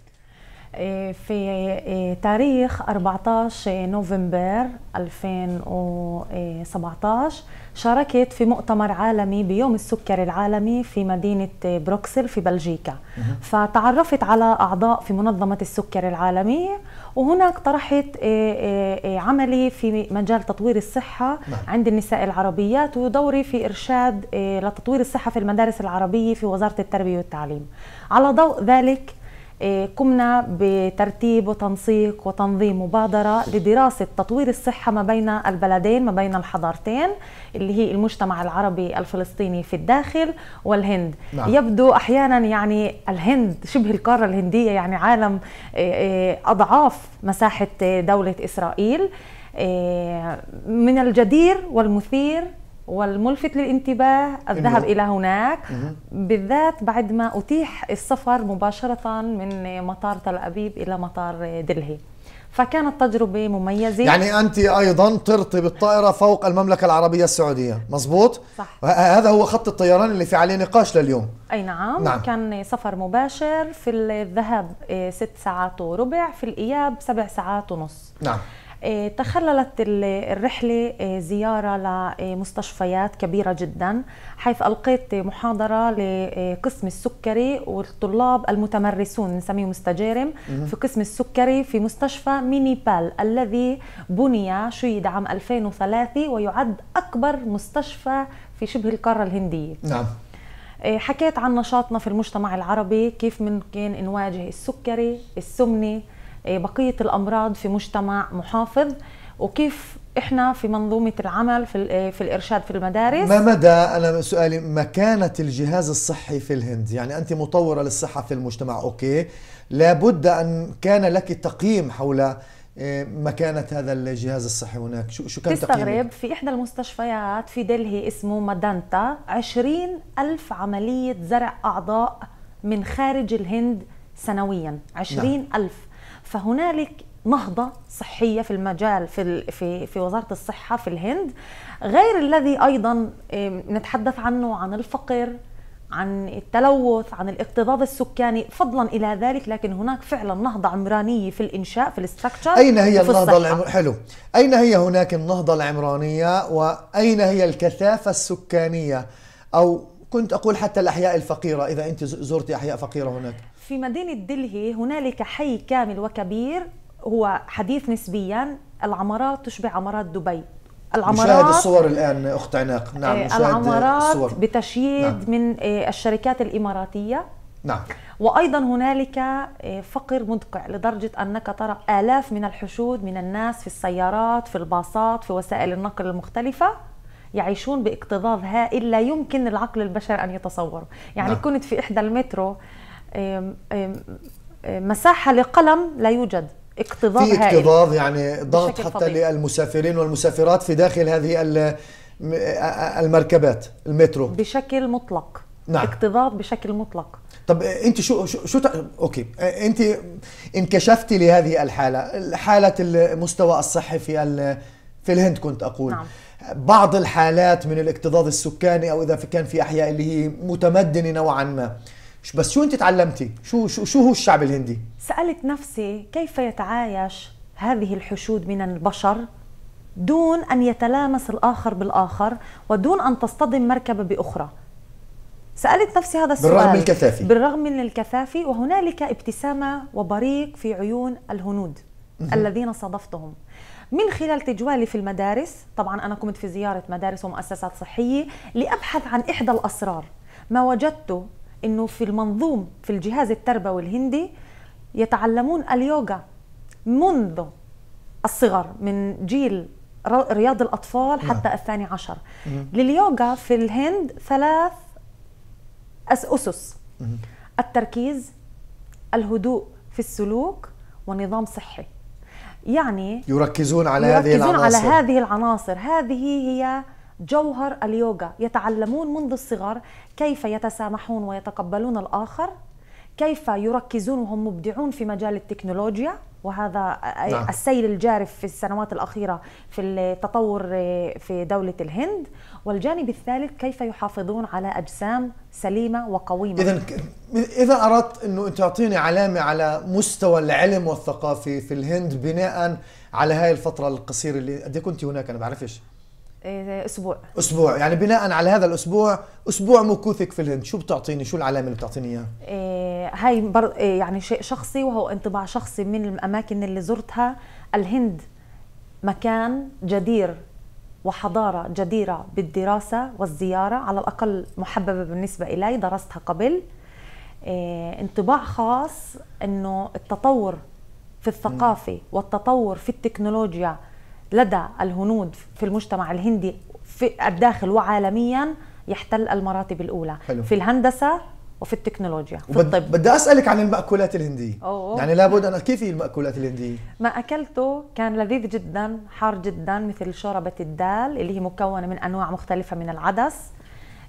إيه، في إيه، تاريخ 14 نوفمبر 2017 شاركت في مؤتمر عالمي بيوم السكر العالمي في مدينة بروكسل في بلجيكا فتعرفت على أعضاء في منظمة السكر العالمية وهناك طرحت إيه، عملي في مجال تطوير الصحة نعم. عند النساء العربيات ودوري في إرشاد لتطوير الصحة في المدارس العربية في وزارة التربية والتعليم على ضوء ذلك إيه، قمنا بترتيب وتنسيق وتنظيم مبادرة لدراسة تطوير الصحة ما بين البلدين ما بين الحضارتين اللي هي المجتمع العربي الفلسطيني في الداخل والهند نعم. يبدو أحيانا يعني الهند شبه القارة الهندية يعني عالم إيه، إيه، أضعاف مساحة دولة إسرائيل من الجدير والمثير والملفت للانتباه الذهاب إلى هناك بالذات بعد ما أتيح السفر مباشرة من مطار تل أبيب إلى مطار دلهي فكانت تجربة مميزة يعني أنت أيضا طرتي بالطائرة فوق المملكة العربية السعودية مظبوط؟ صح هذا هو خط الطيران اللي في عليه نقاش لليوم أي نعم, نعم. كان سفر مباشر في الذهاب آه، ست ساعات وربع في الإياب سبع ساعات ونص نعم آه، تخللت الرحلة آه، زيارة لمستشفيات كبيرة جدا حيث ألقيت محاضرة لقسم السكري والطلاب المتمرسون نسميه مستجارم في قسم السكري في مستشفى مينيبال الذي بني شيد عام 2003 ويعد أكبر مستشفى في شبه القارة الهندية نعم آه، حكيت عن نشاطنا في المجتمع العربي كيف ممكن نواجه السكري السمنه إيه، بقيه الامراض في مجتمع محافظ وكيف احنا في منظومه العمل في إيه، في الارشاد في المدارس ما مدى انا سؤالي مكانه الجهاز الصحي في الهند يعني انت مطوره للصحه في المجتمع اوكي لابد ان كان لك تقييم حول إيه، مكانة هذا الجهاز الصحي هناك شو شو كان تستغرب في إحدى المستشفيات في دلهي اسمه مادانتا عشرين ألف عملية زرع أعضاء من خارج الهند سنويا عشرين نعم. ألف فهنالك نهضة صحية في المجال في في في وزارة الصحة في الهند غير الذي أيضا نتحدث عنه عن الفقر عن التلوث عن الاكتظاظ السكاني فضلا الى ذلك لكن هناك فعلا نهضه عمرانيه في الانشاء في الاستراكشر اين هي النهضه العمر... حلو اين هي هناك النهضه العمرانيه واين هي الكثافه السكانيه او كنت اقول حتى الاحياء الفقيره اذا انت زرتي احياء فقيره هناك في مدينة دلهي هنالك حي كامل وكبير هو حديث نسبيا العمارات تشبه عمارات دبي العمارات نشاهد الصور الان اخت عناق نعم نشاهد إيه، العمارات الصور. بتشييد نعم. من إيه، الشركات الاماراتيه نعم وايضا هنالك إيه، فقر مدقع لدرجه انك ترى الاف من الحشود من الناس في السيارات في الباصات في وسائل النقل المختلفه يعيشون باكتظاظ هائل لا يمكن العقل البشري ان يتصوره يعني نعم. كنت في احدى المترو مساحه لقلم لا يوجد اكتظاظ في اكتظاظ يعني ضغط حتى فضيل. للمسافرين والمسافرات في داخل هذه المركبات المترو بشكل مطلق نعم اكتظاظ بشكل مطلق طب انت شو شو, شو اوكي انت انكشفتي لهذه الحاله حاله المستوى الصحي في ال... في الهند كنت اقول نعم. بعض الحالات من الاكتظاظ السكاني او اذا كان في احياء اللي هي متمدنه نوعا ما بس شو انت تعلمتي شو شو شو هو الشعب الهندي سالت نفسي كيف يتعايش هذه الحشود من البشر دون ان يتلامس الاخر بالاخر ودون ان تصطدم مركبه باخرى سالت نفسي هذا السؤال بالرغم من الكثافه بالرغم من الكثافه وهنالك ابتسامه وبريق في عيون الهنود الذين صادفتهم من خلال تجوالي في المدارس طبعا أنا قمت في زيارة مدارس ومؤسسات صحية لأبحث عن إحدى الأسرار ما وجدته انه في المنظوم في الجهاز التربوي الهندي يتعلمون اليوغا منذ الصغر من جيل رياض الأطفال نعم. حتى نعم. الثاني عشر مم. لليوغا في الهند ثلاث أسس مم. التركيز الهدوء في السلوك ونظام صحي يعني يركزون على يركزون هذه العناصر يركزون على هذه العناصر هذه هي جوهر اليوغا يتعلمون منذ الصغر كيف يتسامحون ويتقبلون الآخر كيف يركزون وهم مبدعون في مجال التكنولوجيا وهذا نعم. السيل الجارف في السنوات الأخيرة في التطور آه، في دولة الهند والجانب الثالث كيف يحافظون على أجسام سليمة وقويمة إذا إذا أردت أنه أنت تعطيني علامة على مستوى العلم والثقافي في الهند بناء على هاي الفترة القصيرة اللي قد إيه كنت هناك أنا بعرفش آه، اسبوع اسبوع يعني بناء على هذا الاسبوع اسبوع مكوثك في الهند شو بتعطيني شو العلامه اللي بتعطيني اياها إيه هاي بر... إيه يعني شيء شخصي وهو انطباع شخصي من الاماكن اللي زرتها الهند مكان جدير وحضارة جديرة بالدراسة والزيارة على الأقل محببة بالنسبة إلي درستها قبل إيه انطباع خاص أنه التطور في الثقافة والتطور في التكنولوجيا لدى الهنود في المجتمع الهندي في الداخل وعالميا يحتل المراتب الاولى حلو. في الهندسه وفي التكنولوجيا في وبد... الطب بدي اسالك عن الماكولات الهنديه أوه. يعني لابد ان كيف هي الماكولات الهنديه ما اكلته كان لذيذ جدا حار جدا مثل شوربه الدال اللي هي مكونه من انواع مختلفه من العدس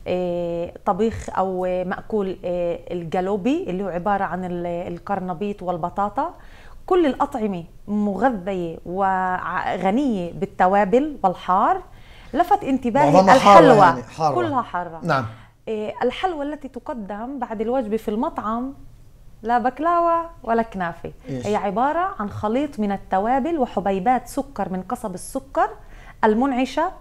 إيه طبيخ او ماكول إيه الجالوبي اللي هو عباره عن القرنبيط والبطاطا كل الأطعمة مغذية وغنية بالتوابل والحار لفت انتباهي الحلوى يعني حارة. كلها حارة نعم إيه، الحلوى التي تقدم بعد الوجبة في المطعم لا بكلاوة ولا كنافة إيش. هي عبارة عن خليط من التوابل وحبيبات سكر من قصب السكر المنعشة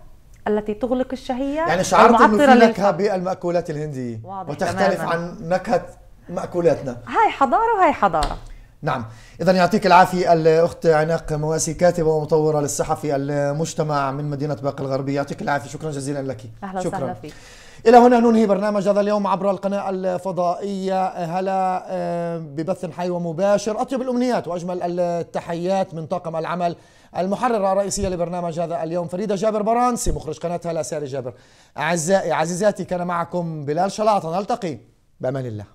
التي تغلق الشهية يعني شعرت انه في نكهة بالمأكولات الهندية وتختلف تماماً. عن نكهة مأكولاتنا هاي حضارة وهاي حضارة نعم إذا يعطيك العافية الأخت عناق مواسي كاتبة ومطورة للصحفي المجتمع من مدينة باقي الغربية يعطيك العافية شكرا جزيلا لك أهلا شكرا وسهلا فيك إلى هنا ننهي برنامج هذا اليوم عبر القناة الفضائية هلا آه، ببث حي ومباشر أطيب الأمنيات وأجمل التحيات من طاقم العمل المحررة الرئيسية لبرنامج هذا اليوم فريدة جابر برانسي مخرج قناة هلا ساري جابر أعزائي عزيزاتي كان معكم بلال شلاطة نلتقي بأمان الله